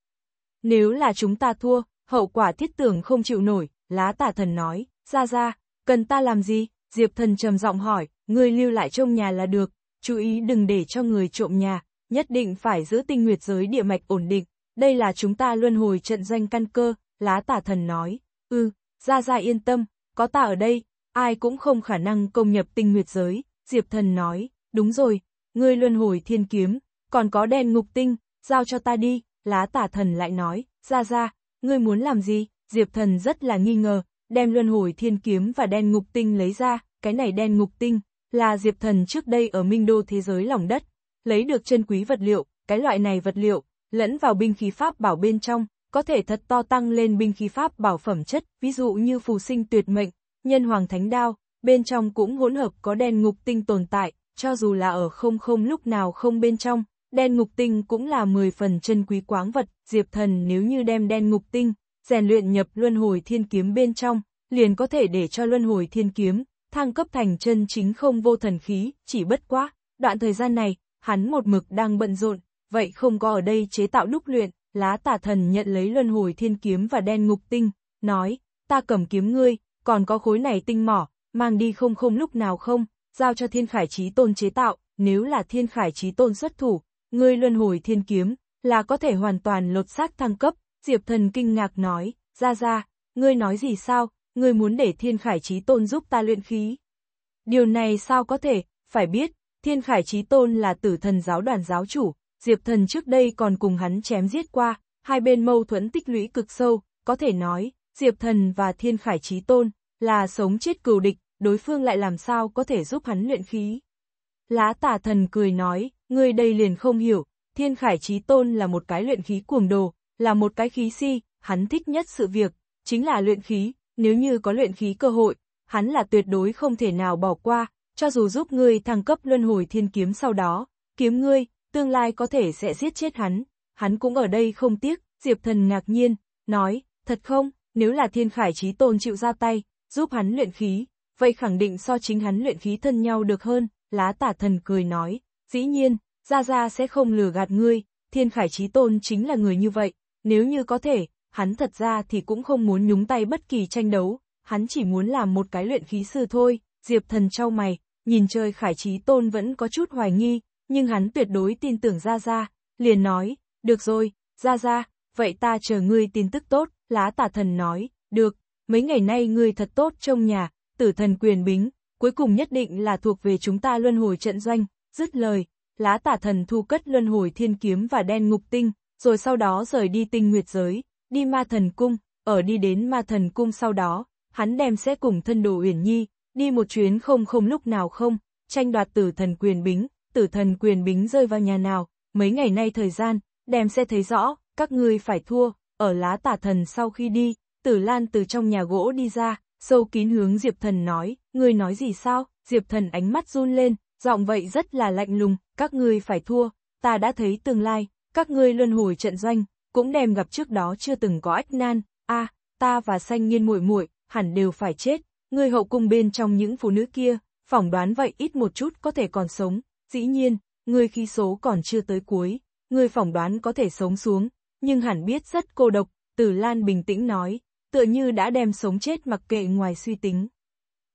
Nếu là chúng ta thua, hậu quả thiết tưởng không chịu nổi, lá tả thần nói, ra ra, cần ta làm gì? Diệp thần trầm giọng hỏi, ngươi lưu lại trong nhà là được, chú ý đừng để cho người trộm nhà, nhất định phải giữ tinh nguyệt giới địa mạch ổn định, đây là chúng ta luân hồi trận doanh căn cơ, lá tả thần nói, ừ, ra ra yên tâm, có ta ở đây, ai cũng không khả năng công nhập tinh nguyệt giới, Diệp thần nói, đúng rồi, ngươi luân hồi thiên kiếm, còn có đen ngục tinh, giao cho ta đi, lá tả thần lại nói, ra ra, ngươi muốn làm gì, Diệp thần rất là nghi ngờ, đem luân hồi thiên kiếm và đen ngục tinh lấy ra, cái này đen ngục tinh, là diệp thần trước đây ở minh đô thế giới lòng đất, lấy được chân quý vật liệu, cái loại này vật liệu, lẫn vào binh khí pháp bảo bên trong, có thể thật to tăng lên binh khí pháp bảo phẩm chất, ví dụ như phù sinh tuyệt mệnh, nhân hoàng thánh đao, bên trong cũng hỗn hợp có đen ngục tinh tồn tại, cho dù là ở không không lúc nào không bên trong, đen ngục tinh cũng là 10 phần chân quý quáng vật, diệp thần nếu như đem đen ngục tinh, rèn luyện nhập luân hồi thiên kiếm bên trong, liền có thể để cho luân hồi thiên kiếm, thăng cấp thành chân chính không vô thần khí, chỉ bất quá, đoạn thời gian này, hắn một mực đang bận rộn, vậy không có ở đây chế tạo đúc luyện, lá tả thần nhận lấy luân hồi thiên kiếm và đen ngục tinh, nói, ta cầm kiếm ngươi, còn có khối này tinh mỏ, mang đi không không lúc nào không, giao cho thiên khải trí tôn chế tạo, nếu là thiên khải trí tôn xuất thủ, ngươi luân hồi thiên kiếm, là có thể hoàn toàn lột xác thăng cấp, Diệp thần kinh ngạc nói, ra ra, ngươi nói gì sao, ngươi muốn để thiên khải trí tôn giúp ta luyện khí. Điều này sao có thể, phải biết, thiên khải trí tôn là tử thần giáo đoàn giáo chủ, Diệp thần trước đây còn cùng hắn chém giết qua, hai bên mâu thuẫn tích lũy cực sâu, có thể nói, Diệp thần và thiên khải trí tôn, là sống chết cừu địch, đối phương lại làm sao có thể giúp hắn luyện khí. Lá tả thần cười nói, ngươi đây liền không hiểu, thiên khải trí tôn là một cái luyện khí cuồng đồ, là một cái khí si, hắn thích nhất sự việc, chính là luyện khí, nếu như có luyện khí cơ hội, hắn là tuyệt đối không thể nào bỏ qua, cho dù giúp ngươi thăng cấp luân hồi thiên kiếm sau đó, kiếm ngươi, tương lai có thể sẽ giết chết hắn, hắn cũng ở đây không tiếc, Diệp Thần ngạc nhiên, nói, thật không, nếu là thiên khải trí tôn chịu ra tay, giúp hắn luyện khí, vậy khẳng định so chính hắn luyện khí thân nhau được hơn, lá tả thần cười nói, dĩ nhiên, Gia Gia sẽ không lừa gạt ngươi, thiên khải trí tôn chính là người như vậy, nếu như có thể, hắn thật ra thì cũng không muốn nhúng tay bất kỳ tranh đấu, hắn chỉ muốn làm một cái luyện khí sư thôi, Diệp Thần trao mày, nhìn chơi khải trí tôn vẫn có chút hoài nghi, nhưng hắn tuyệt đối tin tưởng Gia Gia, liền nói, được rồi, Gia Gia, vậy ta chờ ngươi tin tức tốt, lá tà thần nói, được, mấy ngày nay ngươi thật tốt trong nhà, tử thần quyền bính, cuối cùng nhất định là thuộc về chúng ta luân hồi trận doanh, dứt lời, lá tà thần thu cất luân hồi thiên kiếm và đen ngục tinh, rồi sau đó rời đi tinh nguyệt giới, đi ma thần cung, ở đi đến ma thần cung sau đó, hắn đem sẽ cùng thân đồ uyển nhi, đi một chuyến không không lúc nào không, tranh đoạt tử thần quyền bính, tử thần quyền bính rơi vào nhà nào, mấy ngày nay thời gian, đem sẽ thấy rõ, các ngươi phải thua, ở lá tả thần sau khi đi, tử lan từ trong nhà gỗ đi ra, sâu kín hướng diệp thần nói, ngươi nói gì sao, diệp thần ánh mắt run lên, giọng vậy rất là lạnh lùng, các ngươi phải thua, ta đã thấy tương lai, các ngươi luân hồi trận doanh, cũng đem gặp trước đó chưa từng có ách nan, a à, ta và xanh nghiên muội muội hẳn đều phải chết, người hậu cung bên trong những phụ nữ kia, phỏng đoán vậy ít một chút có thể còn sống, dĩ nhiên, người khí số còn chưa tới cuối, người phỏng đoán có thể sống xuống, nhưng hẳn biết rất cô độc, Tử Lan bình tĩnh nói, tựa như đã đem sống chết mặc kệ ngoài suy tính.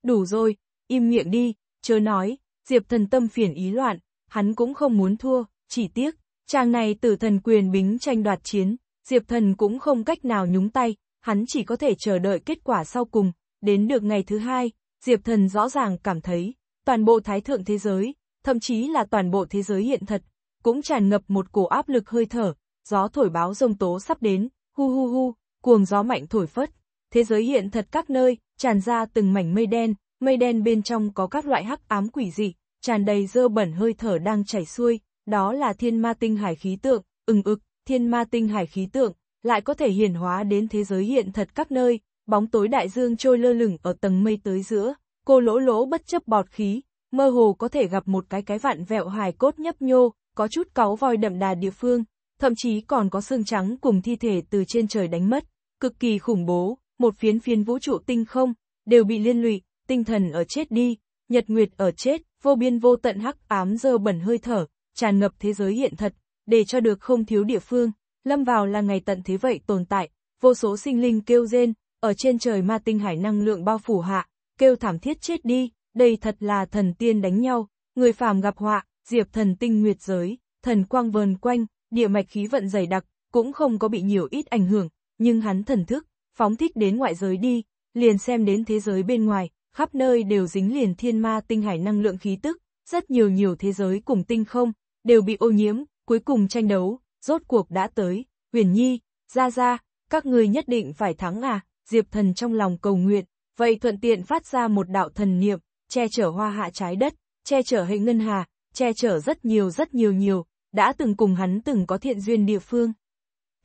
Đủ rồi, im miệng đi, chớ nói, Diệp thần tâm phiền ý loạn, hắn cũng không muốn thua, chỉ tiếc, Chàng này tử thần quyền bính tranh đoạt chiến, Diệp Thần cũng không cách nào nhúng tay, hắn chỉ có thể chờ đợi kết quả sau cùng, đến được ngày thứ hai, Diệp Thần rõ ràng cảm thấy, toàn bộ thái thượng thế giới, thậm chí là toàn bộ thế giới hiện thật, cũng tràn ngập một cổ áp lực hơi thở, gió thổi báo rông tố sắp đến, hu hu hu, cuồng gió mạnh thổi phất, thế giới hiện thật các nơi, tràn ra từng mảnh mây đen, mây đen bên trong có các loại hắc ám quỷ dị, tràn đầy dơ bẩn hơi thở đang chảy xuôi, đó là thiên ma tinh hải khí tượng, ừng ực, thiên ma tinh hải khí tượng, lại có thể hiển hóa đến thế giới hiện thật các nơi, bóng tối đại dương trôi lơ lửng ở tầng mây tới giữa, cô lỗ lỗ bất chấp bọt khí, mơ hồ có thể gặp một cái cái vạn vẹo hài cốt nhấp nhô, có chút cáu voi đậm đà địa phương, thậm chí còn có xương trắng cùng thi thể từ trên trời đánh mất, cực kỳ khủng bố, một phiến phiến vũ trụ tinh không, đều bị liên lụy, tinh thần ở chết đi, nhật nguyệt ở chết, vô biên vô tận hắc ám dơ bẩn hơi thở, tràn ngập thế giới hiện thật, để cho được không thiếu địa phương, lâm vào là ngày tận thế vậy tồn tại, vô số sinh linh kêu rên, ở trên trời ma tinh hải năng lượng bao phủ hạ, kêu thảm thiết chết đi, đây thật là thần tiên đánh nhau, người phàm gặp họa, diệp thần tinh nguyệt giới, thần quang vờn quanh, địa mạch khí vận dày đặc, cũng không có bị nhiều ít ảnh hưởng, nhưng hắn thần thức, phóng thích đến ngoại giới đi, liền xem đến thế giới bên ngoài, khắp nơi đều dính liền thiên ma tinh hải năng lượng khí tức, rất nhiều nhiều thế giới cùng tinh không, đều bị ô nhiễm, cuối cùng tranh đấu, rốt cuộc đã tới, huyền nhi, ra ra, các ngươi nhất định phải thắng à, diệp thần trong lòng cầu nguyện, vậy thuận tiện phát ra một đạo thần niệm, che chở hoa hạ trái đất, che chở hệ ngân hà, che chở rất nhiều rất nhiều nhiều, đã từng cùng hắn từng có thiện duyên địa phương.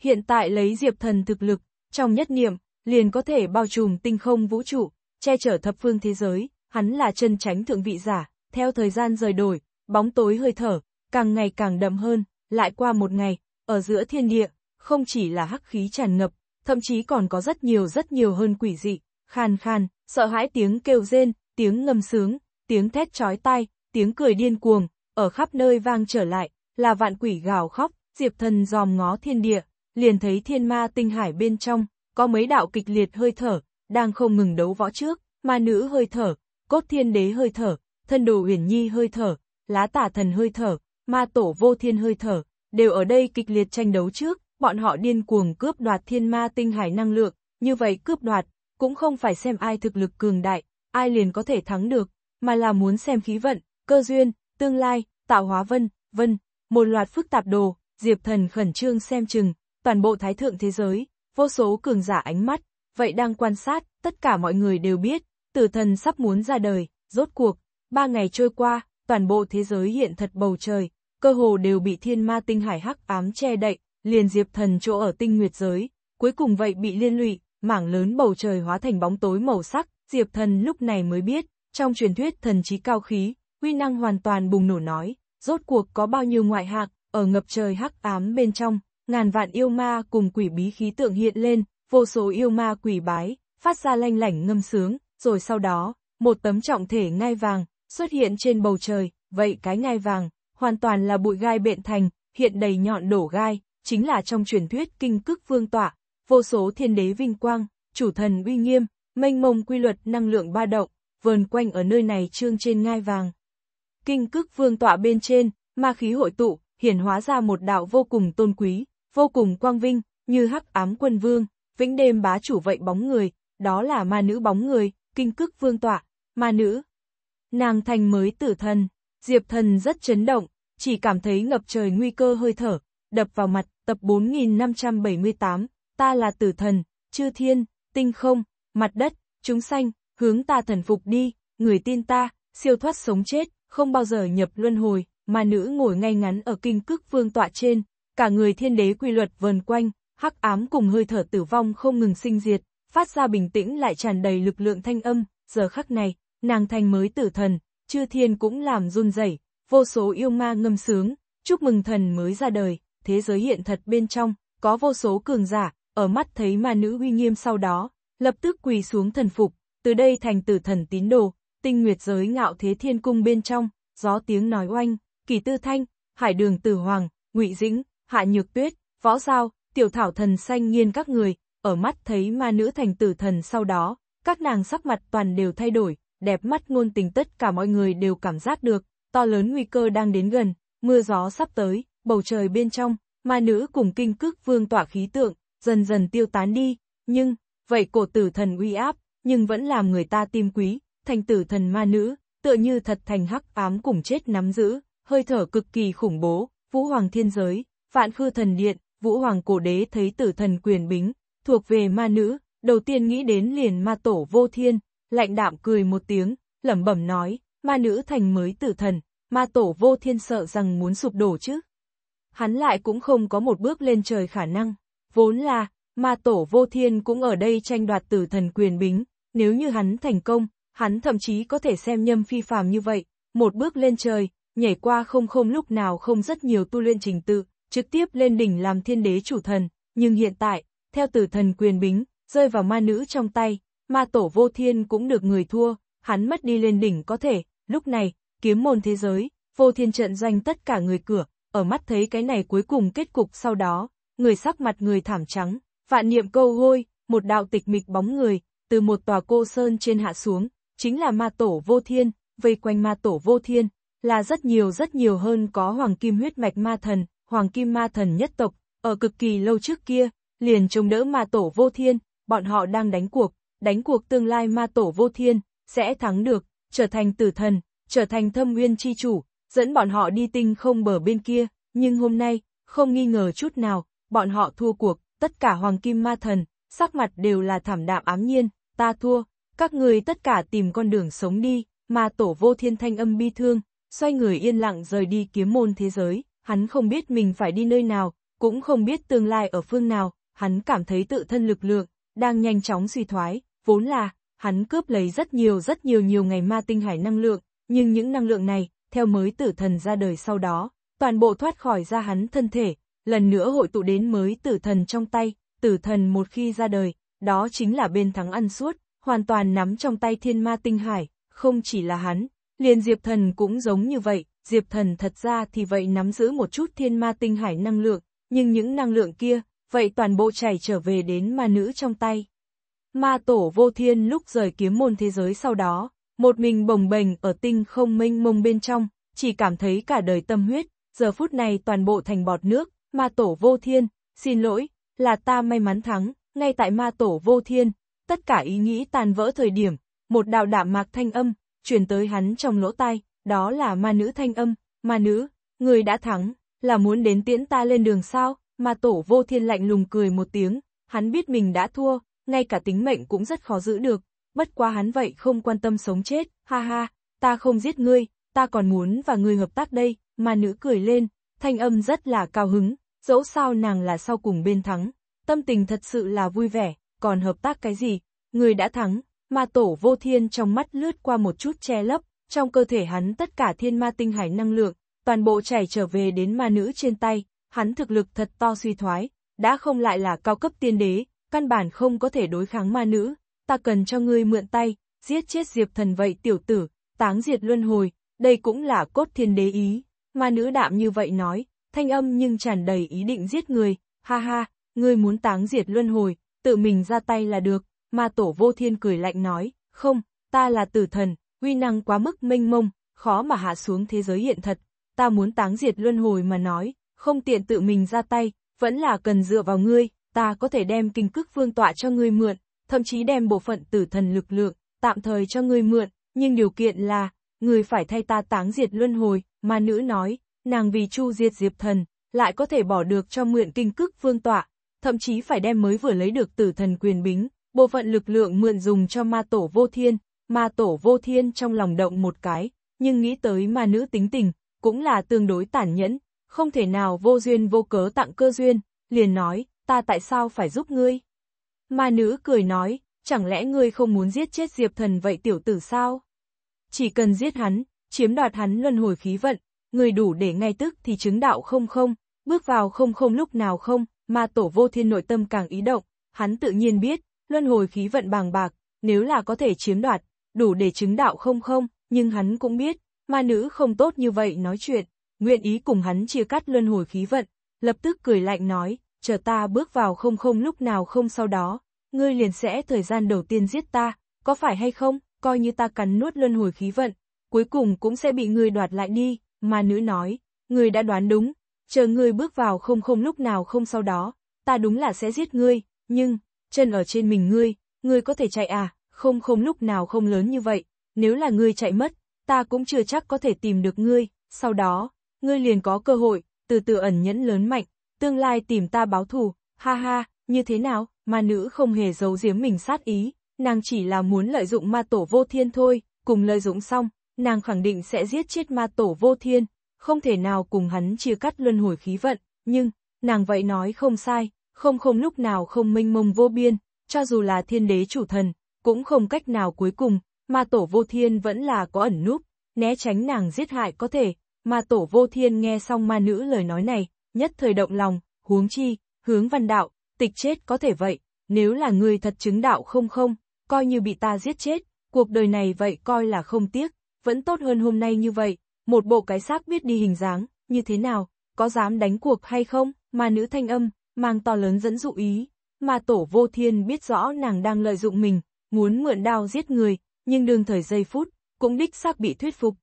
Hiện tại lấy diệp thần thực lực, trong nhất niệm, liền có thể bao trùm tinh không vũ trụ, che chở thập phương thế giới, hắn là chân tránh thượng vị giả, theo thời gian rời đổi, bóng tối hơi thở, càng ngày càng đậm hơn, lại qua một ngày, ở giữa thiên địa, không chỉ là hắc khí tràn ngập, thậm chí còn có rất nhiều rất nhiều hơn quỷ dị, khan khan, sợ hãi tiếng kêu rên, tiếng ngâm sướng, tiếng thét chói tai, tiếng cười điên cuồng, ở khắp nơi vang trở lại, là vạn quỷ gào khóc, diệp thần dòm ngó thiên địa, liền thấy thiên ma tinh hải bên trong, có mấy đạo kịch liệt hơi thở, đang không ngừng đấu võ trước, ma nữ hơi thở, cốt thiên đế hơi thở, thân đồ huyền nhi hơi thở, lá tả thần hơi thở, ma tổ vô thiên hơi thở, đều ở đây kịch liệt tranh đấu trước, bọn họ điên cuồng cướp đoạt thiên ma tinh hải năng lượng, như vậy cướp đoạt, cũng không phải xem ai thực lực cường đại, ai liền có thể thắng được, mà là muốn xem khí vận, cơ duyên, tương lai, tạo hóa vân, vân, một loạt phức tạp đồ, Diệp Thần khẩn trương xem chừng, toàn bộ thái thượng thế giới, vô số cường giả ánh mắt, vậy đang quan sát, tất cả mọi người đều biết, tử thần sắp muốn ra đời, rốt cuộc, ba ngày trôi qua, toàn bộ thế giới hiện thật bầu trời, cơ hồ đều bị thiên ma tinh hải hắc ám che đậy, liền diệp thần chỗ ở tinh nguyệt giới, cuối cùng vậy bị liên lụy, mảng lớn bầu trời hóa thành bóng tối màu sắc, diệp thần lúc này mới biết, trong truyền thuyết thần trí cao khí, huy năng hoàn toàn bùng nổ nói, rốt cuộc có bao nhiêu ngoại hạc, ở ngập trời hắc ám bên trong, ngàn vạn yêu ma cùng quỷ bí khí tượng hiện lên, vô số yêu ma quỷ bái, phát ra lanh lảnh ngâm sướng, rồi sau đó, một tấm trọng thể ngai vàng, xuất hiện trên bầu trời, vậy cái ngai vàng, hoàn toàn là bụi gai bện thành, hiện đầy nhọn đổ gai, chính là trong truyền thuyết kinh cức vương tọa, vô số thiên đế vinh quang, chủ thần uy nghiêm, mênh mông quy luật năng lượng ba động, vờn quanh ở nơi này trương trên ngai vàng. Kinh cức vương tọa bên trên, ma khí hội tụ, hiển hóa ra một đạo vô cùng tôn quý, vô cùng quang vinh, như hắc ám quân vương, vĩnh đêm bá chủ vậy bóng người, đó là ma nữ bóng người, kinh cức vương tọa, ma nữ, nàng thành mới tử thần. Diệp thần rất chấn động, chỉ cảm thấy ngập trời nguy cơ hơi thở, đập vào mặt, tập 4578, ta là tử thần, chư thiên, tinh không, mặt đất, chúng sanh, hướng ta thần phục đi, người tin ta, siêu thoát sống chết, không bao giờ nhập luân hồi, mà nữ ngồi ngay ngắn ở kinh cước vương tọa trên, cả người thiên đế quy luật vần quanh, hắc ám cùng hơi thở tử vong không ngừng sinh diệt, phát ra bình tĩnh lại tràn đầy lực lượng thanh âm, giờ khắc này, nàng thành mới tử thần, chư thiên cũng làm run rẩy, vô số yêu ma ngâm sướng, chúc mừng thần mới ra đời, thế giới hiện thật bên trong, có vô số cường giả, ở mắt thấy ma nữ uy nghiêm sau đó, lập tức quỳ xuống thần phục, từ đây thành tử thần tín đồ, tinh nguyệt giới ngạo thế thiên cung bên trong, gió tiếng nói oanh, kỳ tư thanh, hải đường tử hoàng, ngụy dĩnh, hạ nhược tuyết, võ giao, tiểu thảo thần xanh nghiên các người, ở mắt thấy ma nữ thành tử thần sau đó, các nàng sắc mặt toàn đều thay đổi, đẹp mắt ngôn tình tất cả mọi người đều cảm giác được, to lớn nguy cơ đang đến gần, mưa gió sắp tới, bầu trời bên trong, ma nữ cùng kinh cước vương tỏa khí tượng, dần dần tiêu tán đi, nhưng, vậy cổ tử thần uy áp, nhưng vẫn làm người ta tim quý, thành tử thần ma nữ, tựa như thật thành hắc ám cùng chết nắm giữ, hơi thở cực kỳ khủng bố, vũ hoàng thiên giới, vạn khư thần điện, vũ hoàng cổ đế thấy tử thần quyền bính, thuộc về ma nữ, đầu tiên nghĩ đến liền ma tổ vô thiên, lạnh đạm cười một tiếng, lẩm bẩm nói, ma nữ thành mới tử thần, ma tổ vô thiên sợ rằng muốn sụp đổ chứ. Hắn lại cũng không có một bước lên trời khả năng, vốn là, ma tổ vô thiên cũng ở đây tranh đoạt tử thần quyền bính, nếu như hắn thành công, hắn thậm chí có thể xem nhâm phi phàm như vậy, một bước lên trời, nhảy qua không không lúc nào không rất nhiều tu luyện trình tự, trực tiếp lên đỉnh làm thiên đế chủ thần, nhưng hiện tại, theo tử thần quyền bính, rơi vào ma nữ trong tay, ma tổ vô thiên cũng được người thua, hắn mất đi lên đỉnh có thể, lúc này, kiếm môn thế giới, vô thiên trận danh tất cả người cửa, ở mắt thấy cái này cuối cùng kết cục sau đó, người sắc mặt người thảm trắng, vạn niệm câu hôi, một đạo tịch mịch bóng người, từ một tòa cô sơn trên hạ xuống, chính là ma tổ vô thiên, vây quanh ma tổ vô thiên, là rất nhiều rất nhiều hơn có hoàng kim huyết mạch ma thần, hoàng kim ma thần nhất tộc, ở cực kỳ lâu trước kia, liền trông đỡ ma tổ vô thiên, bọn họ đang đánh cuộc, đánh cuộc tương lai ma tổ vô thiên, sẽ thắng được, trở thành tử thần, trở thành thâm nguyên chi chủ, dẫn bọn họ đi tinh không bờ bên kia, nhưng hôm nay, không nghi ngờ chút nào, bọn họ thua cuộc, tất cả hoàng kim ma thần, sắc mặt đều là thảm đạm ám nhiên, ta thua, các người tất cả tìm con đường sống đi, ma tổ vô thiên thanh âm bi thương, xoay người yên lặng rời đi kiếm môn thế giới, hắn không biết mình phải đi nơi nào, cũng không biết tương lai ở phương nào, hắn cảm thấy tự thân lực lượng, đang nhanh chóng suy thoái, vốn là, hắn cướp lấy rất nhiều rất nhiều nhiều ngày ma tinh hải năng lượng, nhưng những năng lượng này, theo mới tử thần ra đời sau đó, toàn bộ thoát khỏi ra hắn thân thể, lần nữa hội tụ đến mới tử thần trong tay, tử thần một khi ra đời, đó chính là bên thắng ăn suốt, hoàn toàn nắm trong tay thiên ma tinh hải, không chỉ là hắn, liền diệp thần cũng giống như vậy, diệp thần thật ra thì vậy nắm giữ một chút thiên ma tinh hải năng lượng, nhưng những năng lượng kia, vậy toàn bộ chảy trở về đến ma nữ trong tay. Ma tổ vô thiên lúc rời kiếm môn thế giới sau đó, một mình bồng bềnh ở tinh không minh mông bên trong, chỉ cảm thấy cả đời tâm huyết, giờ phút này toàn bộ thành bọt nước, ma tổ vô thiên, xin lỗi, là ta may mắn thắng, ngay tại ma tổ vô thiên, tất cả ý nghĩ tàn vỡ thời điểm, một đạo đạm mạc thanh âm, truyền tới hắn trong lỗ tai, đó là ma nữ thanh âm, ma nữ, người đã thắng, là muốn đến tiễn ta lên đường sao? mà tổ vô thiên lạnh lùng cười một tiếng, hắn biết mình đã thua, ngay cả tính mệnh cũng rất khó giữ được, bất quá hắn vậy không quan tâm sống chết, ha ha, ta không giết ngươi, ta còn muốn và ngươi hợp tác đây, mà nữ cười lên, thanh âm rất là cao hứng, dẫu sao nàng là sau cùng bên thắng, tâm tình thật sự là vui vẻ, còn hợp tác cái gì, người đã thắng, mà tổ vô thiên trong mắt lướt qua một chút che lấp, trong cơ thể hắn tất cả thiên ma tinh hải năng lượng, toàn bộ chảy trở về đến ma nữ trên tay, hắn thực lực thật to suy thoái, đã không lại là cao cấp tiên đế, căn bản không có thể đối kháng ma nữ, ta cần cho ngươi mượn tay, giết chết diệp thần vậy tiểu tử, táng diệt luân hồi, đây cũng là cốt thiên đế ý, ma nữ đạm như vậy nói, thanh âm nhưng tràn đầy ý định giết người, ha ha, ngươi muốn táng diệt luân hồi, tự mình ra tay là được, ma tổ vô thiên cười lạnh nói, không, ta là tử thần, uy năng quá mức mênh mông, khó mà hạ xuống thế giới hiện thật, ta muốn táng diệt luân hồi mà nói, không tiện tự mình ra tay, vẫn là cần dựa vào ngươi, ta có thể đem kinh cức vương tọa cho ngươi mượn, thậm chí đem bộ phận tử thần lực lượng, tạm thời cho ngươi mượn, nhưng điều kiện là, ngươi phải thay ta táng diệt luân hồi, mà nữ nói, nàng vì chu diệt diệp thần, lại có thể bỏ được cho mượn kinh cức vương tọa, thậm chí phải đem mới vừa lấy được tử thần quyền bính, bộ phận lực lượng mượn dùng cho ma tổ vô thiên, ma tổ vô thiên trong lòng động một cái, nhưng nghĩ tới ma nữ tính tình, cũng là tương đối tàn nhẫn, không thể nào vô duyên vô cớ tặng cơ duyên, liền nói, ta tại sao phải giúp ngươi? Ma nữ cười nói, chẳng lẽ ngươi không muốn giết chết Diệp Thần vậy tiểu tử sao? Chỉ cần giết hắn, chiếm đoạt hắn luân hồi khí vận, người đủ để ngay tức thì chứng đạo không không, bước vào không không lúc nào không, Ma tổ vô thiên nội tâm càng ý động, hắn tự nhiên biết, luân hồi khí vận bàng bạc, nếu là có thể chiếm đoạt, đủ để chứng đạo không không, nhưng hắn cũng biết, ma nữ không tốt như vậy nói chuyện nguyện ý cùng hắn chia cắt luân hồi khí vận, lập tức cười lạnh nói, chờ ta bước vào không không lúc nào không sau đó, ngươi liền sẽ thời gian đầu tiên giết ta, có phải hay không, coi như ta cắn nuốt luân hồi khí vận, cuối cùng cũng sẽ bị ngươi đoạt lại đi, mà nữ nói, ngươi đã đoán đúng, chờ ngươi bước vào không không lúc nào không sau đó, ta đúng là sẽ giết ngươi, nhưng, chân ở trên mình ngươi, ngươi có thể chạy à, không không lúc nào không lớn như vậy, nếu là ngươi chạy mất, ta cũng chưa chắc có thể tìm được ngươi, sau đó, ngươi liền có cơ hội, từ từ ẩn nhẫn lớn mạnh, tương lai tìm ta báo thù, ha ha, như thế nào, ma nữ không hề giấu giếm mình sát ý, nàng chỉ là muốn lợi dụng ma tổ vô thiên thôi, cùng lợi dụng xong, nàng khẳng định sẽ giết chết ma tổ vô thiên, không thể nào cùng hắn chia cắt luân hồi khí vận, nhưng, nàng vậy nói không sai, không không lúc nào không mênh mông vô biên, cho dù là thiên đế chủ thần, cũng không cách nào cuối cùng, ma tổ vô thiên vẫn là có ẩn núp, né tránh nàng giết hại có thể, mà tổ vô thiên nghe xong ma nữ lời nói này, nhất thời động lòng, huống chi, hướng văn đạo, tịch chết có thể vậy, nếu là người thật chứng đạo không không, coi như bị ta giết chết, cuộc đời này vậy coi là không tiếc, vẫn tốt hơn hôm nay như vậy, một bộ cái xác biết đi hình dáng, như thế nào, có dám đánh cuộc hay không, ma nữ thanh âm, mang to lớn dẫn dụ ý, mà tổ vô thiên biết rõ nàng đang lợi dụng mình, muốn mượn đao giết người, nhưng đương thời giây phút, cũng đích xác bị thuyết phục,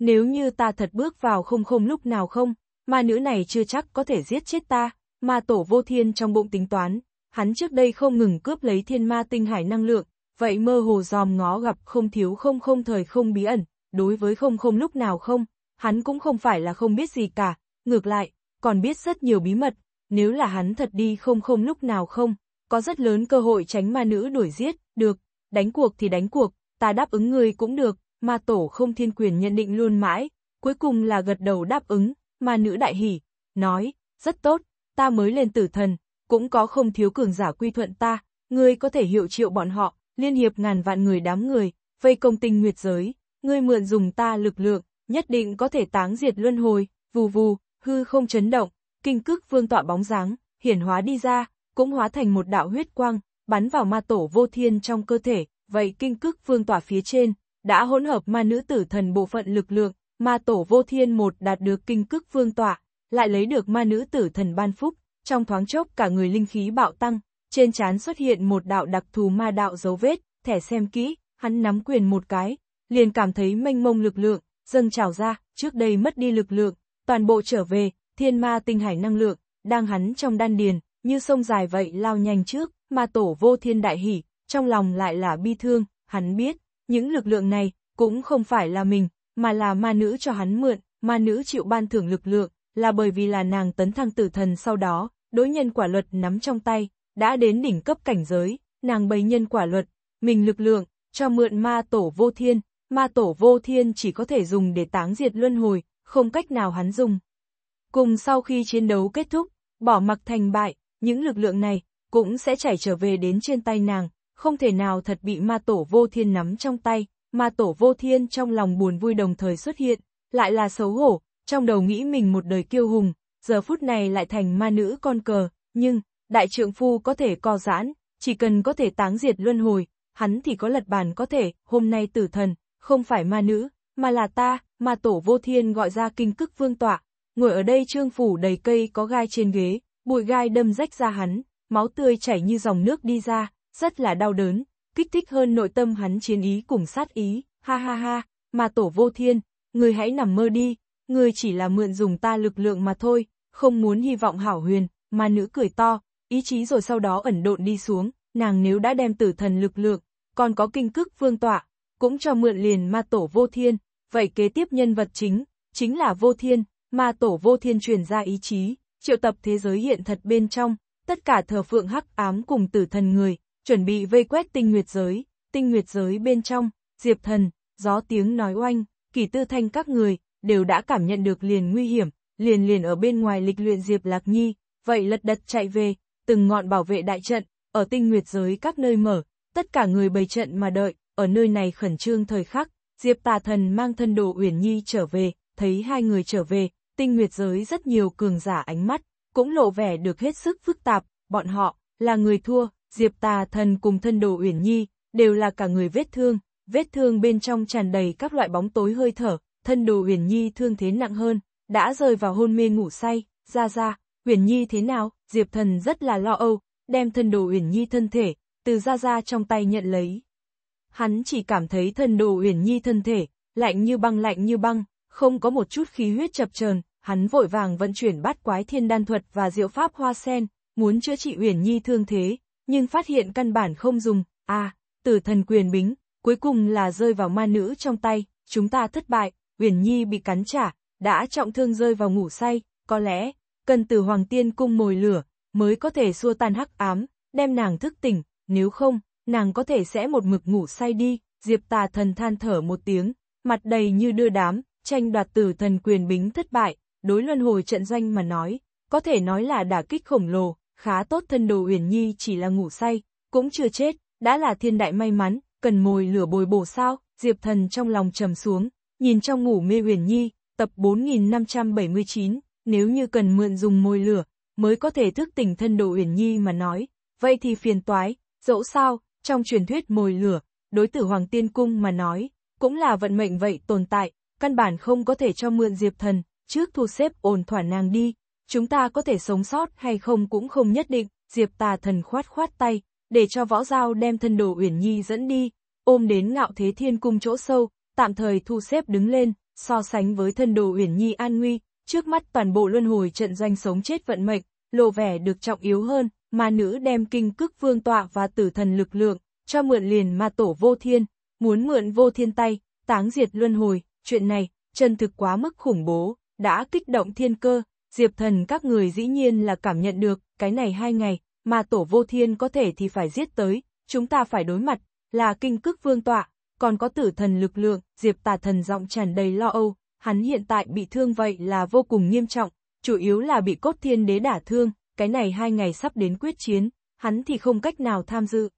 nếu như ta thật bước vào không không lúc nào không, ma nữ này chưa chắc có thể giết chết ta, ma tổ vô thiên trong bụng tính toán, hắn trước đây không ngừng cướp lấy thiên ma tinh hải năng lượng, vậy mơ hồ dòm ngó gặp không thiếu không không thời không bí ẩn, đối với không không lúc nào không, hắn cũng không phải là không biết gì cả, ngược lại, còn biết rất nhiều bí mật, nếu là hắn thật đi không không lúc nào không, có rất lớn cơ hội tránh ma nữ đuổi giết, được, đánh cuộc thì đánh cuộc, ta đáp ứng người cũng được, mà tổ không thiên quyền nhận định luôn mãi, cuối cùng là gật đầu đáp ứng, mà nữ đại hỉ, nói, rất tốt, ta mới lên tử thần, cũng có không thiếu cường giả quy thuận ta, ngươi có thể hiệu triệu bọn họ, liên hiệp ngàn vạn người đám người, vây công tinh nguyệt giới, ngươi mượn dùng ta lực lượng, nhất định có thể táng diệt luân hồi, vù vù, hư không chấn động, kinh cước vương tọa bóng dáng, hiển hóa đi ra, cũng hóa thành một đạo huyết quang, bắn vào ma tổ vô thiên trong cơ thể, vậy kinh cước vương tỏa phía trên, đã hỗn hợp ma nữ tử thần bộ phận lực lượng, ma tổ vô thiên một đạt được kinh cức vương tọa, lại lấy được ma nữ tử thần ban phúc, trong thoáng chốc cả người linh khí bạo tăng, trên trán xuất hiện một đạo đặc thù ma đạo dấu vết, thẻ xem kỹ, hắn nắm quyền một cái, liền cảm thấy mênh mông lực lượng, dâng trào ra, trước đây mất đi lực lượng, toàn bộ trở về, thiên ma tinh hải năng lượng, đang hắn trong đan điền, như sông dài vậy lao nhanh trước, ma tổ vô thiên đại hỉ, trong lòng lại là bi thương, hắn biết, những lực lượng này cũng không phải là mình, mà là ma nữ cho hắn mượn, ma nữ chịu ban thưởng lực lượng, là bởi vì là nàng tấn thăng tử thần sau đó, đối nhân quả luật nắm trong tay, đã đến đỉnh cấp cảnh giới, nàng bày nhân quả luật, mình lực lượng, cho mượn ma tổ vô thiên, ma tổ vô thiên chỉ có thể dùng để táng diệt luân hồi, không cách nào hắn dùng. Cùng sau khi chiến đấu kết thúc, bỏ mặc thành bại, những lực lượng này cũng sẽ chảy trở về đến trên tay nàng, không thể nào thật bị ma tổ vô thiên nắm trong tay, ma tổ vô thiên trong lòng buồn vui đồng thời xuất hiện, lại là xấu hổ, trong đầu nghĩ mình một đời kiêu hùng, giờ phút này lại thành ma nữ con cờ, nhưng, đại trượng phu có thể co giãn, chỉ cần có thể táng diệt luân hồi, hắn thì có lật bàn có thể, hôm nay tử thần, không phải ma nữ, mà là ta, ma tổ vô thiên gọi ra kinh cức vương tọa, ngồi ở đây trương phủ đầy cây có gai trên ghế, bụi gai đâm rách ra hắn, máu tươi chảy như dòng nước đi ra, rất là đau đớn, kích thích hơn nội tâm hắn chiến ý cùng sát ý, ha ha ha, mà tổ vô thiên, người hãy nằm mơ đi, người chỉ là mượn dùng ta lực lượng mà thôi, không muốn hy vọng hảo huyền, mà nữ cười to, ý chí rồi sau đó ẩn độn đi xuống, nàng nếu đã đem tử thần lực lượng, còn có kinh cức vương tọa, cũng cho mượn liền ma tổ vô thiên, vậy kế tiếp nhân vật chính, chính là vô thiên, ma tổ vô thiên truyền ra ý chí, triệu tập thế giới hiện thật bên trong, tất cả thờ phượng hắc ám cùng tử thần người, chuẩn bị vây quét tinh nguyệt giới, tinh nguyệt giới bên trong, diệp thần, gió tiếng nói oanh, kỳ tư thanh các người, đều đã cảm nhận được liền nguy hiểm, liền liền ở bên ngoài lịch luyện diệp lạc nhi, vậy lật đật chạy về, từng ngọn bảo vệ đại trận, ở tinh nguyệt giới các nơi mở, tất cả người bày trận mà đợi, ở nơi này khẩn trương thời khắc, diệp tà thần mang thân độ uyển nhi trở về, thấy hai người trở về, tinh nguyệt giới rất nhiều cường giả ánh mắt, cũng lộ vẻ được hết sức phức tạp, bọn họ, là người thua, Diệp Tà Thần cùng thân đồ Uyển Nhi, đều là cả người vết thương, vết thương bên trong tràn đầy các loại bóng tối hơi thở, thân đồ Uyển Nhi thương thế nặng hơn, đã rơi vào hôn mê ngủ say, ra ra, Uyển Nhi thế nào, Diệp Thần rất là lo âu, đem thân đồ Uyển Nhi thân thể, từ ra ra trong tay nhận lấy. Hắn chỉ cảm thấy thân đồ Uyển Nhi thân thể, lạnh như băng lạnh như băng, không có một chút khí huyết chập chờn, hắn vội vàng vận chuyển bát quái thiên đan thuật và diệu pháp hoa sen, muốn chữa trị Uyển Nhi thương thế, nhưng phát hiện căn bản không dùng, a à, tử thần quyền bính, cuối cùng là rơi vào ma nữ trong tay, chúng ta thất bại, Uyển Nhi bị cắn trả, đã trọng thương rơi vào ngủ say, có lẽ, cần từ Hoàng Tiên cung mồi lửa, mới có thể xua tan hắc ám, đem nàng thức tỉnh, nếu không, nàng có thể sẽ một mực ngủ say đi, Diệp tà thần than thở một tiếng, mặt đầy như đưa đám, tranh đoạt tử thần quyền bính thất bại, đối luân hồi trận doanh mà nói, có thể nói là đả kích khổng lồ, khá tốt thân đồ Uyển Nhi chỉ là ngủ say, cũng chưa chết, đã là thiên đại may mắn, cần mồi lửa bồi bổ sao, Diệp Thần trong lòng trầm xuống, nhìn trong ngủ mê Uyển Nhi, tập 4579, nếu như cần mượn dùng mồi lửa, mới có thể thức tỉnh thân đồ Uyển Nhi mà nói, vậy thì phiền toái, dẫu sao, trong truyền thuyết mồi lửa, đối tử Hoàng Tiên Cung mà nói, cũng là vận mệnh vậy tồn tại, căn bản không có thể cho mượn Diệp Thần, trước thu xếp ổn thỏa nàng đi, chúng ta có thể sống sót hay không cũng không nhất định, Diệp tà thần khoát khoát tay, để cho võ giao đem thân đồ Uyển Nhi dẫn đi, ôm đến ngạo thế thiên cung chỗ sâu, tạm thời thu xếp đứng lên, so sánh với thân đồ Uyển Nhi an nguy, trước mắt toàn bộ luân hồi trận doanh sống chết vận mệnh, lộ vẻ được trọng yếu hơn, mà nữ đem kinh cức vương tọa và tử thần lực lượng, cho mượn liền ma tổ vô thiên, muốn mượn vô thiên tay, táng diệt luân hồi, chuyện này, chân thực quá mức khủng bố, đã kích động thiên cơ, Diệp thần các người dĩ nhiên là cảm nhận được, cái này hai ngày, mà tổ vô thiên có thể thì phải giết tới, chúng ta phải đối mặt, là kinh cức vương tọa, còn có tử thần lực lượng, diệp tà thần giọng tràn đầy lo âu, hắn hiện tại bị thương vậy là vô cùng nghiêm trọng, chủ yếu là bị cốt thiên đế đả thương, cái này hai ngày sắp đến quyết chiến, hắn thì không cách nào tham dự.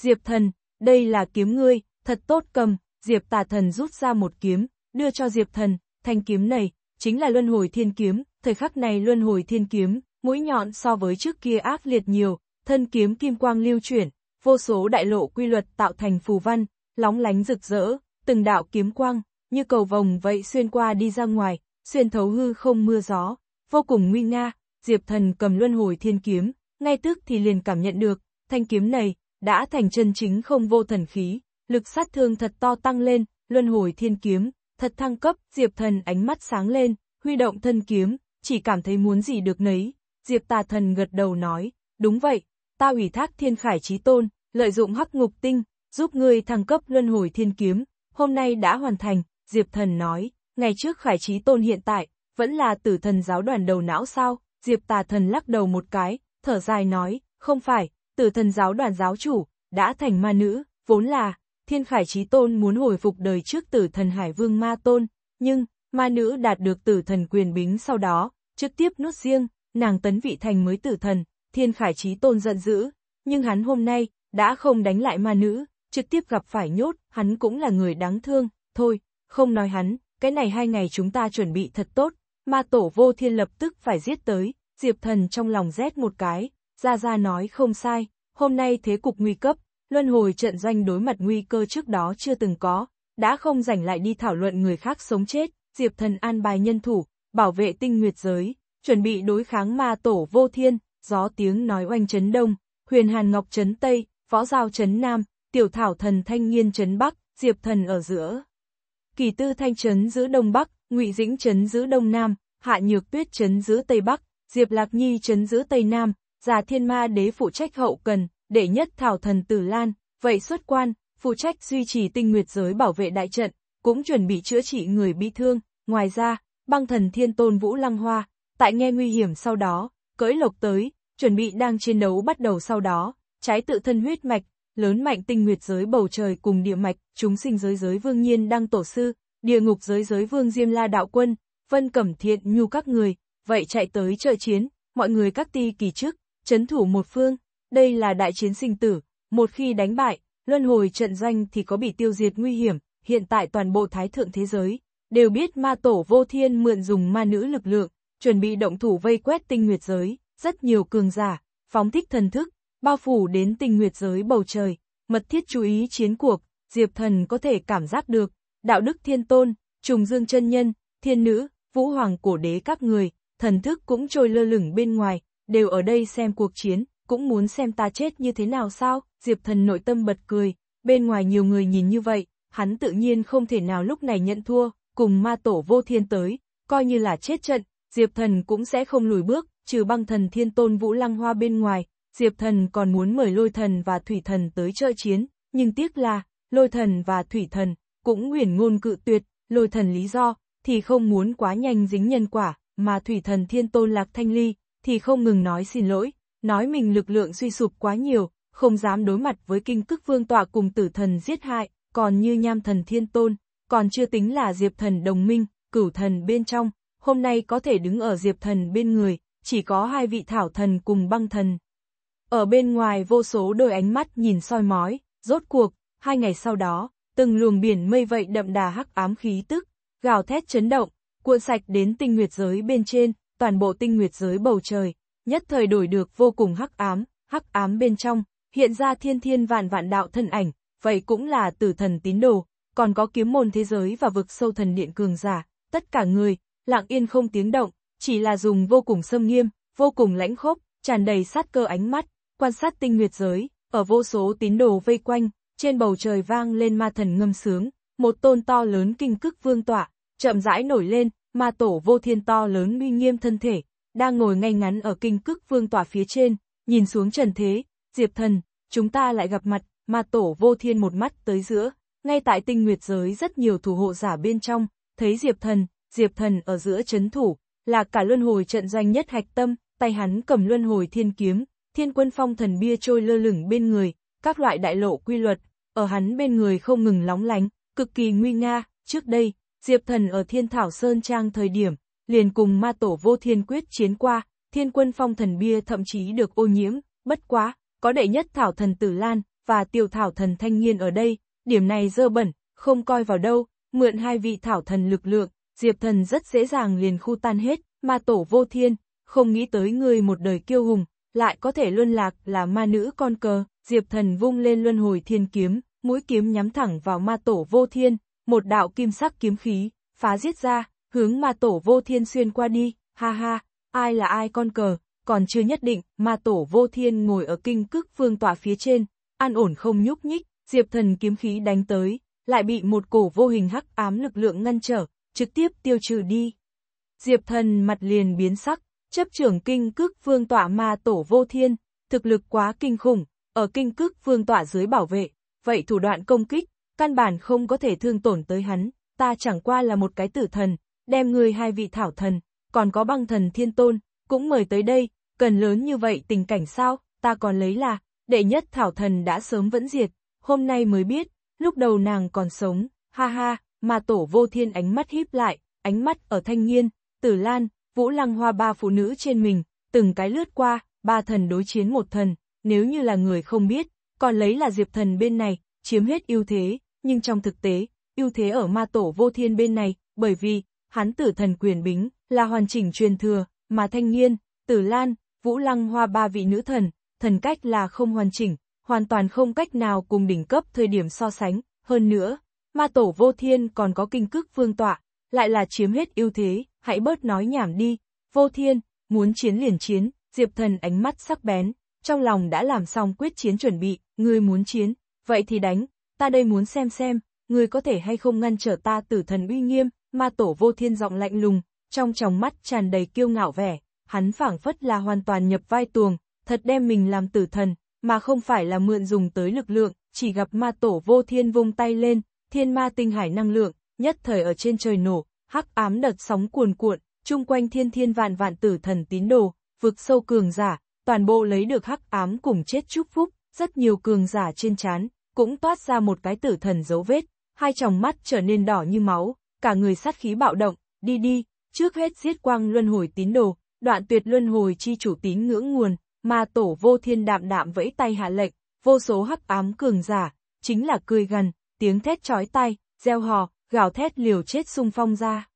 Diệp thần, đây là kiếm ngươi, thật tốt cầm, diệp tà thần rút ra một kiếm, đưa cho diệp thần, thanh kiếm này, chính là luân hồi thiên kiếm, thời khắc này luân hồi thiên kiếm, mũi nhọn so với trước kia ác liệt nhiều, thân kiếm kim quang lưu chuyển, vô số đại lộ quy luật tạo thành phù văn, lóng lánh rực rỡ, từng đạo kiếm quang, như cầu vồng vậy xuyên qua đi ra ngoài, xuyên thấu hư không mưa gió, vô cùng nguy nga, Diệp Thần cầm luân hồi thiên kiếm, ngay tức thì liền cảm nhận được, thanh kiếm này, đã thành chân chính không vô thần khí, lực sát thương thật to tăng lên, luân hồi thiên kiếm, thật thăng cấp, Diệp Thần ánh mắt sáng lên, huy động thân kiếm, chỉ cảm thấy muốn gì được nấy, Diệp tà thần gật đầu nói, đúng vậy, ta ủy thác thiên khải trí tôn, lợi dụng hắc ngục tinh, giúp ngươi thăng cấp luân hồi thiên kiếm, hôm nay đã hoàn thành, Diệp thần nói, ngày trước khải trí tôn hiện tại, vẫn là tử thần giáo đoàn đầu não sao, Diệp tà thần lắc đầu một cái, thở dài nói, không phải, tử thần giáo đoàn giáo chủ, đã thành ma nữ, vốn là, thiên khải trí tôn muốn hồi phục đời trước tử thần hải vương ma tôn, nhưng, ma nữ đạt được tử thần quyền bính sau đó, Trực tiếp nuốt riêng, nàng tấn vị thành mới tử thần, thiên khải trí tôn giận dữ, nhưng hắn hôm nay, đã không đánh lại ma nữ, trực tiếp gặp phải nhốt, hắn cũng là người đáng thương, thôi, không nói hắn, cái này hai ngày chúng ta chuẩn bị thật tốt, ma tổ vô thiên lập tức phải giết tới, diệp thần trong lòng rét một cái, ra ra nói không sai, hôm nay thế cục nguy cấp, luân hồi trận doanh đối mặt nguy cơ trước đó chưa từng có, đã không rảnh lại đi thảo luận người khác sống chết, diệp thần an bài nhân thủ, bảo vệ tinh nguyệt giới, chuẩn bị đối kháng ma tổ vô thiên, gió tiếng nói oanh chấn đông, huyền hàn ngọc chấn tây, võ giao chấn nam, tiểu thảo thần thanh niên chấn bắc, diệp thần ở giữa. Kỳ tư thanh chấn giữ đông bắc, ngụy dĩnh chấn giữ đông nam, hạ nhược tuyết chấn giữ tây bắc, diệp lạc nhi chấn giữ tây nam, già thiên ma đế phụ trách hậu cần, đệ nhất thảo thần tử lan, vậy xuất quan, phụ trách duy trì tinh nguyệt giới bảo vệ đại trận, cũng chuẩn bị chữa trị người bị thương, ngoài ra, băng thần thiên tôn Vũ Lăng Hoa, tại nghe nguy hiểm sau đó, cưỡi lộc tới, chuẩn bị đang chiến đấu bắt đầu sau đó, trái tự thân huyết mạch, lớn mạnh tinh nguyệt giới bầu trời cùng địa mạch, chúng sinh giới giới vương nhiên đang tổ sư, địa ngục giới giới vương Diêm La Đạo Quân, Vân Cẩm Thiện nhu các người, vậy chạy tới trợ chiến, mọi người các ti kỳ chức chấn thủ một phương, đây là đại chiến sinh tử, một khi đánh bại, luân hồi trận danh thì có bị tiêu diệt nguy hiểm, hiện tại toàn bộ thái thượng thế giới, đều biết ma tổ vô thiên mượn dùng ma nữ lực lượng, chuẩn bị động thủ vây quét tinh nguyệt giới, rất nhiều cường giả, phóng thích thần thức, bao phủ đến tinh nguyệt giới bầu trời, mật thiết chú ý chiến cuộc, Diệp Thần có thể cảm giác được, đạo đức thiên tôn, trùng dương chân nhân, thiên nữ, vũ hoàng cổ đế các người, thần thức cũng trôi lơ lửng bên ngoài, đều ở đây xem cuộc chiến, cũng muốn xem ta chết như thế nào sao, Diệp Thần nội tâm bật cười, bên ngoài nhiều người nhìn như vậy, hắn tự nhiên không thể nào lúc này nhận thua, cùng ma tổ vô thiên tới, coi như là chết trận, Diệp Thần cũng sẽ không lùi bước, trừ băng thần thiên tôn Vũ Lăng Hoa bên ngoài, Diệp Thần còn muốn mời lôi thần và thủy thần tới chơi chiến, nhưng tiếc là, lôi thần và thủy thần, cũng huyền ngôn cự tuyệt, lôi thần lý do, thì không muốn quá nhanh dính nhân quả, mà thủy thần thiên tôn Lạc Thanh Ly, thì không ngừng nói xin lỗi, nói mình lực lượng suy sụp quá nhiều, không dám đối mặt với kinh cức vương tọa cùng tử thần giết hại, còn như nham thần thiên tôn, còn chưa tính là diệp thần đồng minh, cửu thần bên trong, hôm nay có thể đứng ở diệp thần bên người, chỉ có hai vị thảo thần cùng băng thần. Ở bên ngoài vô số đôi ánh mắt nhìn soi mói, rốt cuộc, hai ngày sau đó, từng luồng biển mây vậy đậm đà hắc ám khí tức, gào thét chấn động, cuộn sạch đến tinh nguyệt giới bên trên, toàn bộ tinh nguyệt giới bầu trời, nhất thời đổi được vô cùng hắc ám, hắc ám bên trong, hiện ra thiên thiên vạn vạn đạo thân ảnh, vậy cũng là tử thần tín đồ, còn có kiếm môn thế giới và vực sâu thần điện cường giả, tất cả người, lặng yên không tiếng động, chỉ là dùng vô cùng sâm nghiêm, vô cùng lãnh khốc, tràn đầy sát cơ ánh mắt, quan sát tinh nguyệt giới, ở vô số tín đồ vây quanh, trên bầu trời vang lên ma thần ngâm sướng, một tôn to lớn kinh cức vương tọa, chậm rãi nổi lên, ma tổ vô thiên to lớn uy nghiêm thân thể, đang ngồi ngay ngắn ở kinh cức vương tọa phía trên, nhìn xuống trần thế, diệp thần, chúng ta lại gặp mặt, ma tổ vô thiên một mắt tới giữa, ngay tại tinh nguyệt giới rất nhiều thủ hộ giả bên trong, thấy Diệp Thần, Diệp Thần ở giữa chấn thủ, là cả luân hồi trận doanh nhất hạch tâm, tay hắn cầm luân hồi thiên kiếm, thiên quân phong thần bia trôi lơ lửng bên người, các loại đại lộ quy luật, ở hắn bên người không ngừng lóng lánh, cực kỳ nguy nga, trước đây, Diệp Thần ở Thiên Thảo Sơn Trang thời điểm, liền cùng ma tổ vô thiên quyết chiến qua, thiên quân phong thần bia thậm chí được ô nhiễm, bất quá, có đệ nhất Thảo Thần Tử Lan, và tiểu Thảo Thần Thanh Niên ở đây, điểm này dơ bẩn, không coi vào đâu, mượn hai vị thảo thần lực lượng, Diệp thần rất dễ dàng liền khu tan hết, ma tổ vô thiên, không nghĩ tới người một đời kiêu hùng, lại có thể luân lạc là ma nữ con cờ, Diệp thần vung lên luân hồi thiên kiếm, mũi kiếm nhắm thẳng vào ma tổ vô thiên, một đạo kim sắc kiếm khí, phá giết ra, hướng ma tổ vô thiên xuyên qua đi, ha ha, ai là ai con cờ, còn chưa nhất định, ma tổ vô thiên ngồi ở kinh cước vương tòa phía trên, an ổn không nhúc nhích, Diệp thần kiếm khí đánh tới, lại bị một cổ vô hình hắc ám lực lượng ngăn trở, trực tiếp tiêu trừ đi. Diệp thần mặt liền biến sắc, chấp trưởng kinh cước vương tọa ma tổ vô thiên, thực lực quá kinh khủng, ở kinh cước vương tọa dưới bảo vệ, vậy thủ đoạn công kích, căn bản không có thể thương tổn tới hắn, ta chẳng qua là một cái tử thần, đem người hai vị thảo thần, còn có băng thần thiên tôn, cũng mời tới đây, cần lớn như vậy tình cảnh sao, ta còn lấy là, đệ nhất thảo thần đã sớm vẫn diệt, hôm nay mới biết, lúc đầu nàng còn sống, ha ha, mà tổ vô thiên ánh mắt híp lại, ánh mắt ở thanh nghiên, tử lan, vũ lăng hoa ba phụ nữ trên mình, từng cái lướt qua, ba thần đối chiến một thần, nếu như là người không biết, còn lấy là diệp thần bên này, chiếm hết ưu thế, nhưng trong thực tế, ưu thế ở ma tổ vô thiên bên này, bởi vì, hắn tử thần quyền bính, là hoàn chỉnh truyền thừa, mà thanh niên, tử lan, vũ lăng hoa ba vị nữ thần, thần cách là không hoàn chỉnh, hoàn toàn không cách nào cùng đỉnh cấp thời điểm so sánh, hơn nữa, ma tổ vô thiên còn có kinh cức vương tọa, lại là chiếm hết ưu thế, hãy bớt nói nhảm đi, vô thiên, muốn chiến liền chiến, diệp thần ánh mắt sắc bén, trong lòng đã làm xong quyết chiến chuẩn bị, ngươi muốn chiến, vậy thì đánh, ta đây muốn xem xem, ngươi có thể hay không ngăn trở ta tử thần uy nghiêm, ma tổ vô thiên giọng lạnh lùng, trong tròng mắt tràn đầy kiêu ngạo vẻ, hắn phảng phất là hoàn toàn nhập vai tuồng, thật đem mình làm tử thần, mà không phải là mượn dùng tới lực lượng, chỉ gặp ma tổ vô thiên vung tay lên, thiên ma tinh hải năng lượng, nhất thời ở trên trời nổ, hắc ám đợt sóng cuồn cuộn, chung quanh thiên thiên vạn vạn tử thần tín đồ, vực sâu cường giả, toàn bộ lấy được hắc ám cùng chết chúc phúc, rất nhiều cường giả trên chán, cũng toát ra một cái tử thần dấu vết, hai tròng mắt trở nên đỏ như máu, cả người sát khí bạo động, đi đi, trước hết giết quang luân hồi tín đồ, đoạn tuyệt luân hồi chi chủ tín ngưỡng nguồn, ma tổ vô thiên đạm đạm vẫy tay hạ lệnh, vô số hắc ám cường giả, chính là cười gần, tiếng thét chói tai, gieo hò, gào thét liều chết sung phong ra.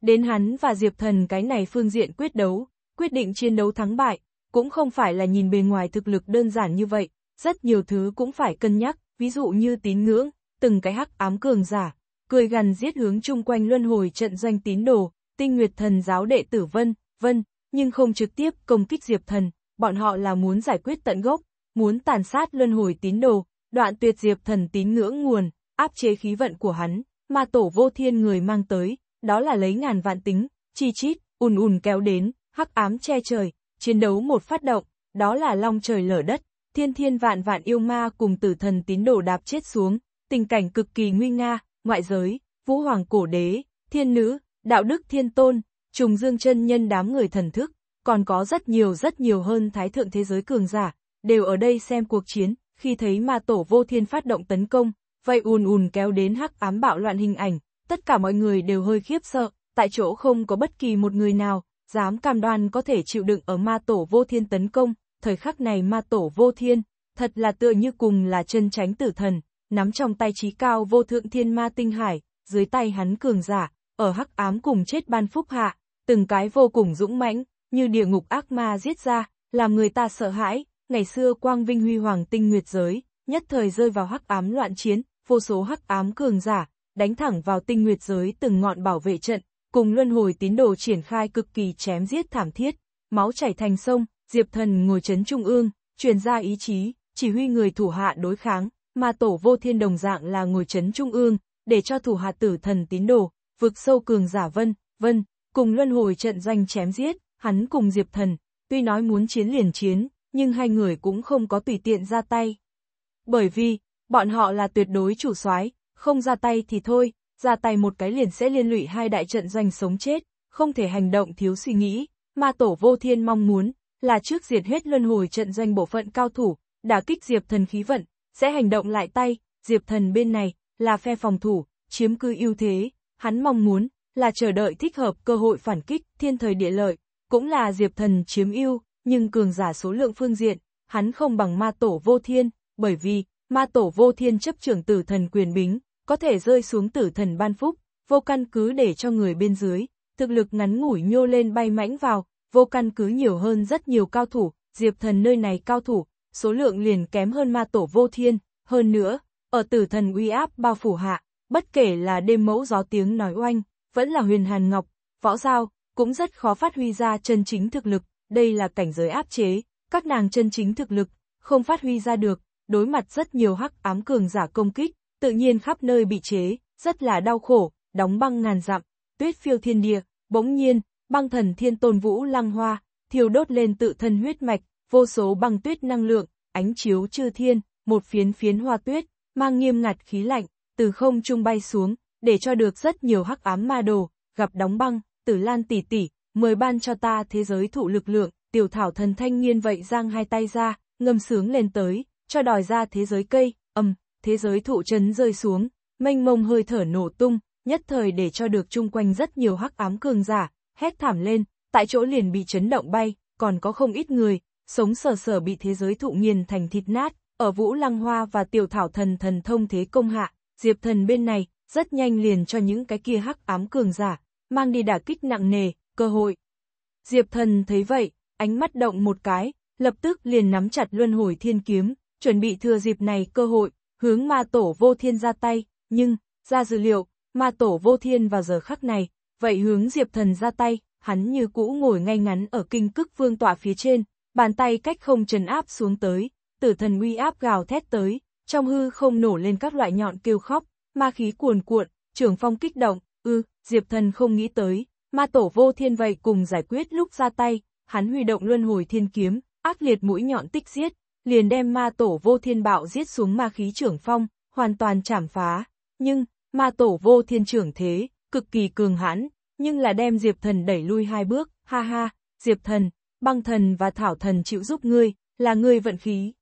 Đến hắn và Diệp Thần cái này phương diện quyết đấu, quyết định chiến đấu thắng bại, cũng không phải là nhìn bề ngoài thực lực đơn giản như vậy, rất nhiều thứ cũng phải cân nhắc, ví dụ như tín ngưỡng, từng cái hắc ám cường giả, cười gần giết hướng chung quanh luân hồi trận doanh tín đồ, tinh nguyệt thần giáo đệ tử vân, vân, nhưng không trực tiếp công kích Diệp Thần, bọn họ là muốn giải quyết tận gốc, muốn tàn sát luân hồi tín đồ, đoạn tuyệt diệp thần tín ngưỡng nguồn, áp chế khí vận của hắn, mà tổ vô thiên người mang tới, đó là lấy ngàn vạn tính, chi chít, ùn ùn kéo đến, hắc ám che trời, chiến đấu một phát động, đó là long trời lở đất, thiên thiên vạn vạn yêu ma cùng tử thần tín đồ đạp chết xuống, tình cảnh cực kỳ nguy nga, ngoại giới, vũ hoàng cổ đế, thiên nữ, đạo đức thiên tôn, trùng dương chân nhân đám người thần thức, còn có rất nhiều rất nhiều hơn thái thượng thế giới cường giả, đều ở đây xem cuộc chiến, khi thấy ma tổ vô thiên phát động tấn công, vậy ùn ùn kéo đến hắc ám bạo loạn hình ảnh, tất cả mọi người đều hơi khiếp sợ, tại chỗ không có bất kỳ một người nào, dám cam đoan có thể chịu đựng ở ma tổ vô thiên tấn công, thời khắc này ma tổ vô thiên, thật là tựa như cùng là chân tránh tử thần, nắm trong tay trí cao vô thượng thiên ma tinh hải, dưới tay hắn cường giả, ở hắc ám cùng chết ban phúc hạ, từng cái vô cùng dũng mãnh, như địa ngục ác ma giết ra, làm người ta sợ hãi, ngày xưa quang vinh huy hoàng tinh nguyệt giới, nhất thời rơi vào hắc ám loạn chiến, vô số hắc ám cường giả, đánh thẳng vào tinh nguyệt giới từng ngọn bảo vệ trận, cùng luân hồi tín đồ triển khai cực kỳ chém giết thảm thiết, máu chảy thành sông, Diệp Thần ngồi chấn trung ương, truyền ra ý chí, chỉ huy người thủ hạ đối kháng, mà tổ vô thiên đồng dạng là ngồi chấn trung ương, để cho thủ hạ tử thần tín đồ, vực sâu cường giả vân, vân, cùng luân hồi trận danh chém giết, hắn cùng Diệp Thần, tuy nói muốn chiến liền chiến, nhưng hai người cũng không có tùy tiện ra tay. Bởi vì, bọn họ là tuyệt đối chủ soái, không ra tay thì thôi, ra tay một cái liền sẽ liên lụy hai đại trận doanh sống chết, không thể hành động thiếu suy nghĩ, mà tổ vô thiên mong muốn, là trước diệt hết luân hồi trận doanh bộ phận cao thủ, đả kích Diệp Thần khí vận, sẽ hành động lại tay, Diệp Thần bên này, là phe phòng thủ, chiếm cứ ưu thế, hắn mong muốn, là chờ đợi thích hợp cơ hội phản kích, thiên thời địa lợi, cũng là Diệp Thần chiếm ưu, nhưng cường giả số lượng phương diện, hắn không bằng ma tổ vô thiên, bởi vì, ma tổ vô thiên chấp trưởng tử thần quyền bính, có thể rơi xuống tử thần ban phúc, vô căn cứ để cho người bên dưới, thực lực ngắn ngủi nhô lên bay mãnh vào, vô căn cứ nhiều hơn rất nhiều cao thủ, Diệp Thần nơi này cao thủ, số lượng liền kém hơn ma tổ vô thiên, hơn nữa, ở tử thần uy áp bao phủ hạ, bất kể là đêm mẫu gió tiếng nói oanh, vẫn là huyền hàn ngọc, võ giao, cũng rất khó phát huy ra chân chính thực lực, đây là cảnh giới áp chế, các nàng chân chính thực lực, không phát huy ra được, đối mặt rất nhiều hắc ám cường giả công kích, tự nhiên khắp nơi bị chế, rất là đau khổ, đóng băng ngàn dặm, tuyết phiêu thiên địa, bỗng nhiên, băng thần thiên tôn vũ lăng hoa, thiêu đốt lên tự thân huyết mạch, vô số băng tuyết năng lượng, ánh chiếu chư thiên, một phiến phiến hoa tuyết, mang nghiêm ngặt khí lạnh, từ không trung bay xuống, để cho được rất nhiều hắc ám ma đồ, gặp đóng băng, tử lan tỷ tỷ, mời ban cho ta thế giới thụ lực lượng, tiểu thảo thần thanh niên vậy giang hai tay ra, ngâm sướng lên tới, cho đòi ra thế giới cây, ầm, thế giới thụ chấn rơi xuống, mênh mông hơi thở nổ tung, nhất thời để cho được chung quanh rất nhiều hắc ám cường giả, hét thảm lên, tại chỗ liền bị chấn động bay, còn có không ít người, sống sờ sờ bị thế giới thụ nghiền thành thịt nát, ở Vũ Lăng Hoa và Tiểu Thảo Thần thần thông thế công hạ, Diệp Thần bên này, rất nhanh liền cho những cái kia hắc ám cường giả, mang đi đả kích nặng nề, cơ hội. Diệp thần thấy vậy, ánh mắt động một cái, lập tức liền nắm chặt luân hồi thiên kiếm, chuẩn bị thừa dịp này cơ hội, hướng ma tổ vô thiên ra tay, nhưng, ra dữ liệu, ma tổ vô thiên vào giờ khắc này, vậy hướng diệp thần ra tay, hắn như cũ ngồi ngay ngắn ở kinh cức vương tọa phía trên, bàn tay cách không trần áp xuống tới, tử thần uy áp gào thét tới, trong hư không nổ lên các loại nhọn kêu khóc, ma khí cuồn cuộn, trường phong kích động, Ư, ừ, Diệp Thần không nghĩ tới, ma tổ vô thiên vậy cùng giải quyết lúc ra tay, hắn huy động luân hồi thiên kiếm, ác liệt mũi nhọn tích giết, liền đem ma tổ vô thiên bạo giết xuống ma khí trưởng phong, hoàn toàn chảm phá. Nhưng, ma tổ vô thiên trưởng thế, cực kỳ cường hãn, nhưng là đem Diệp Thần đẩy lui hai bước, ha ha, Diệp Thần, băng thần và thảo thần chịu giúp ngươi, là ngươi vận khí.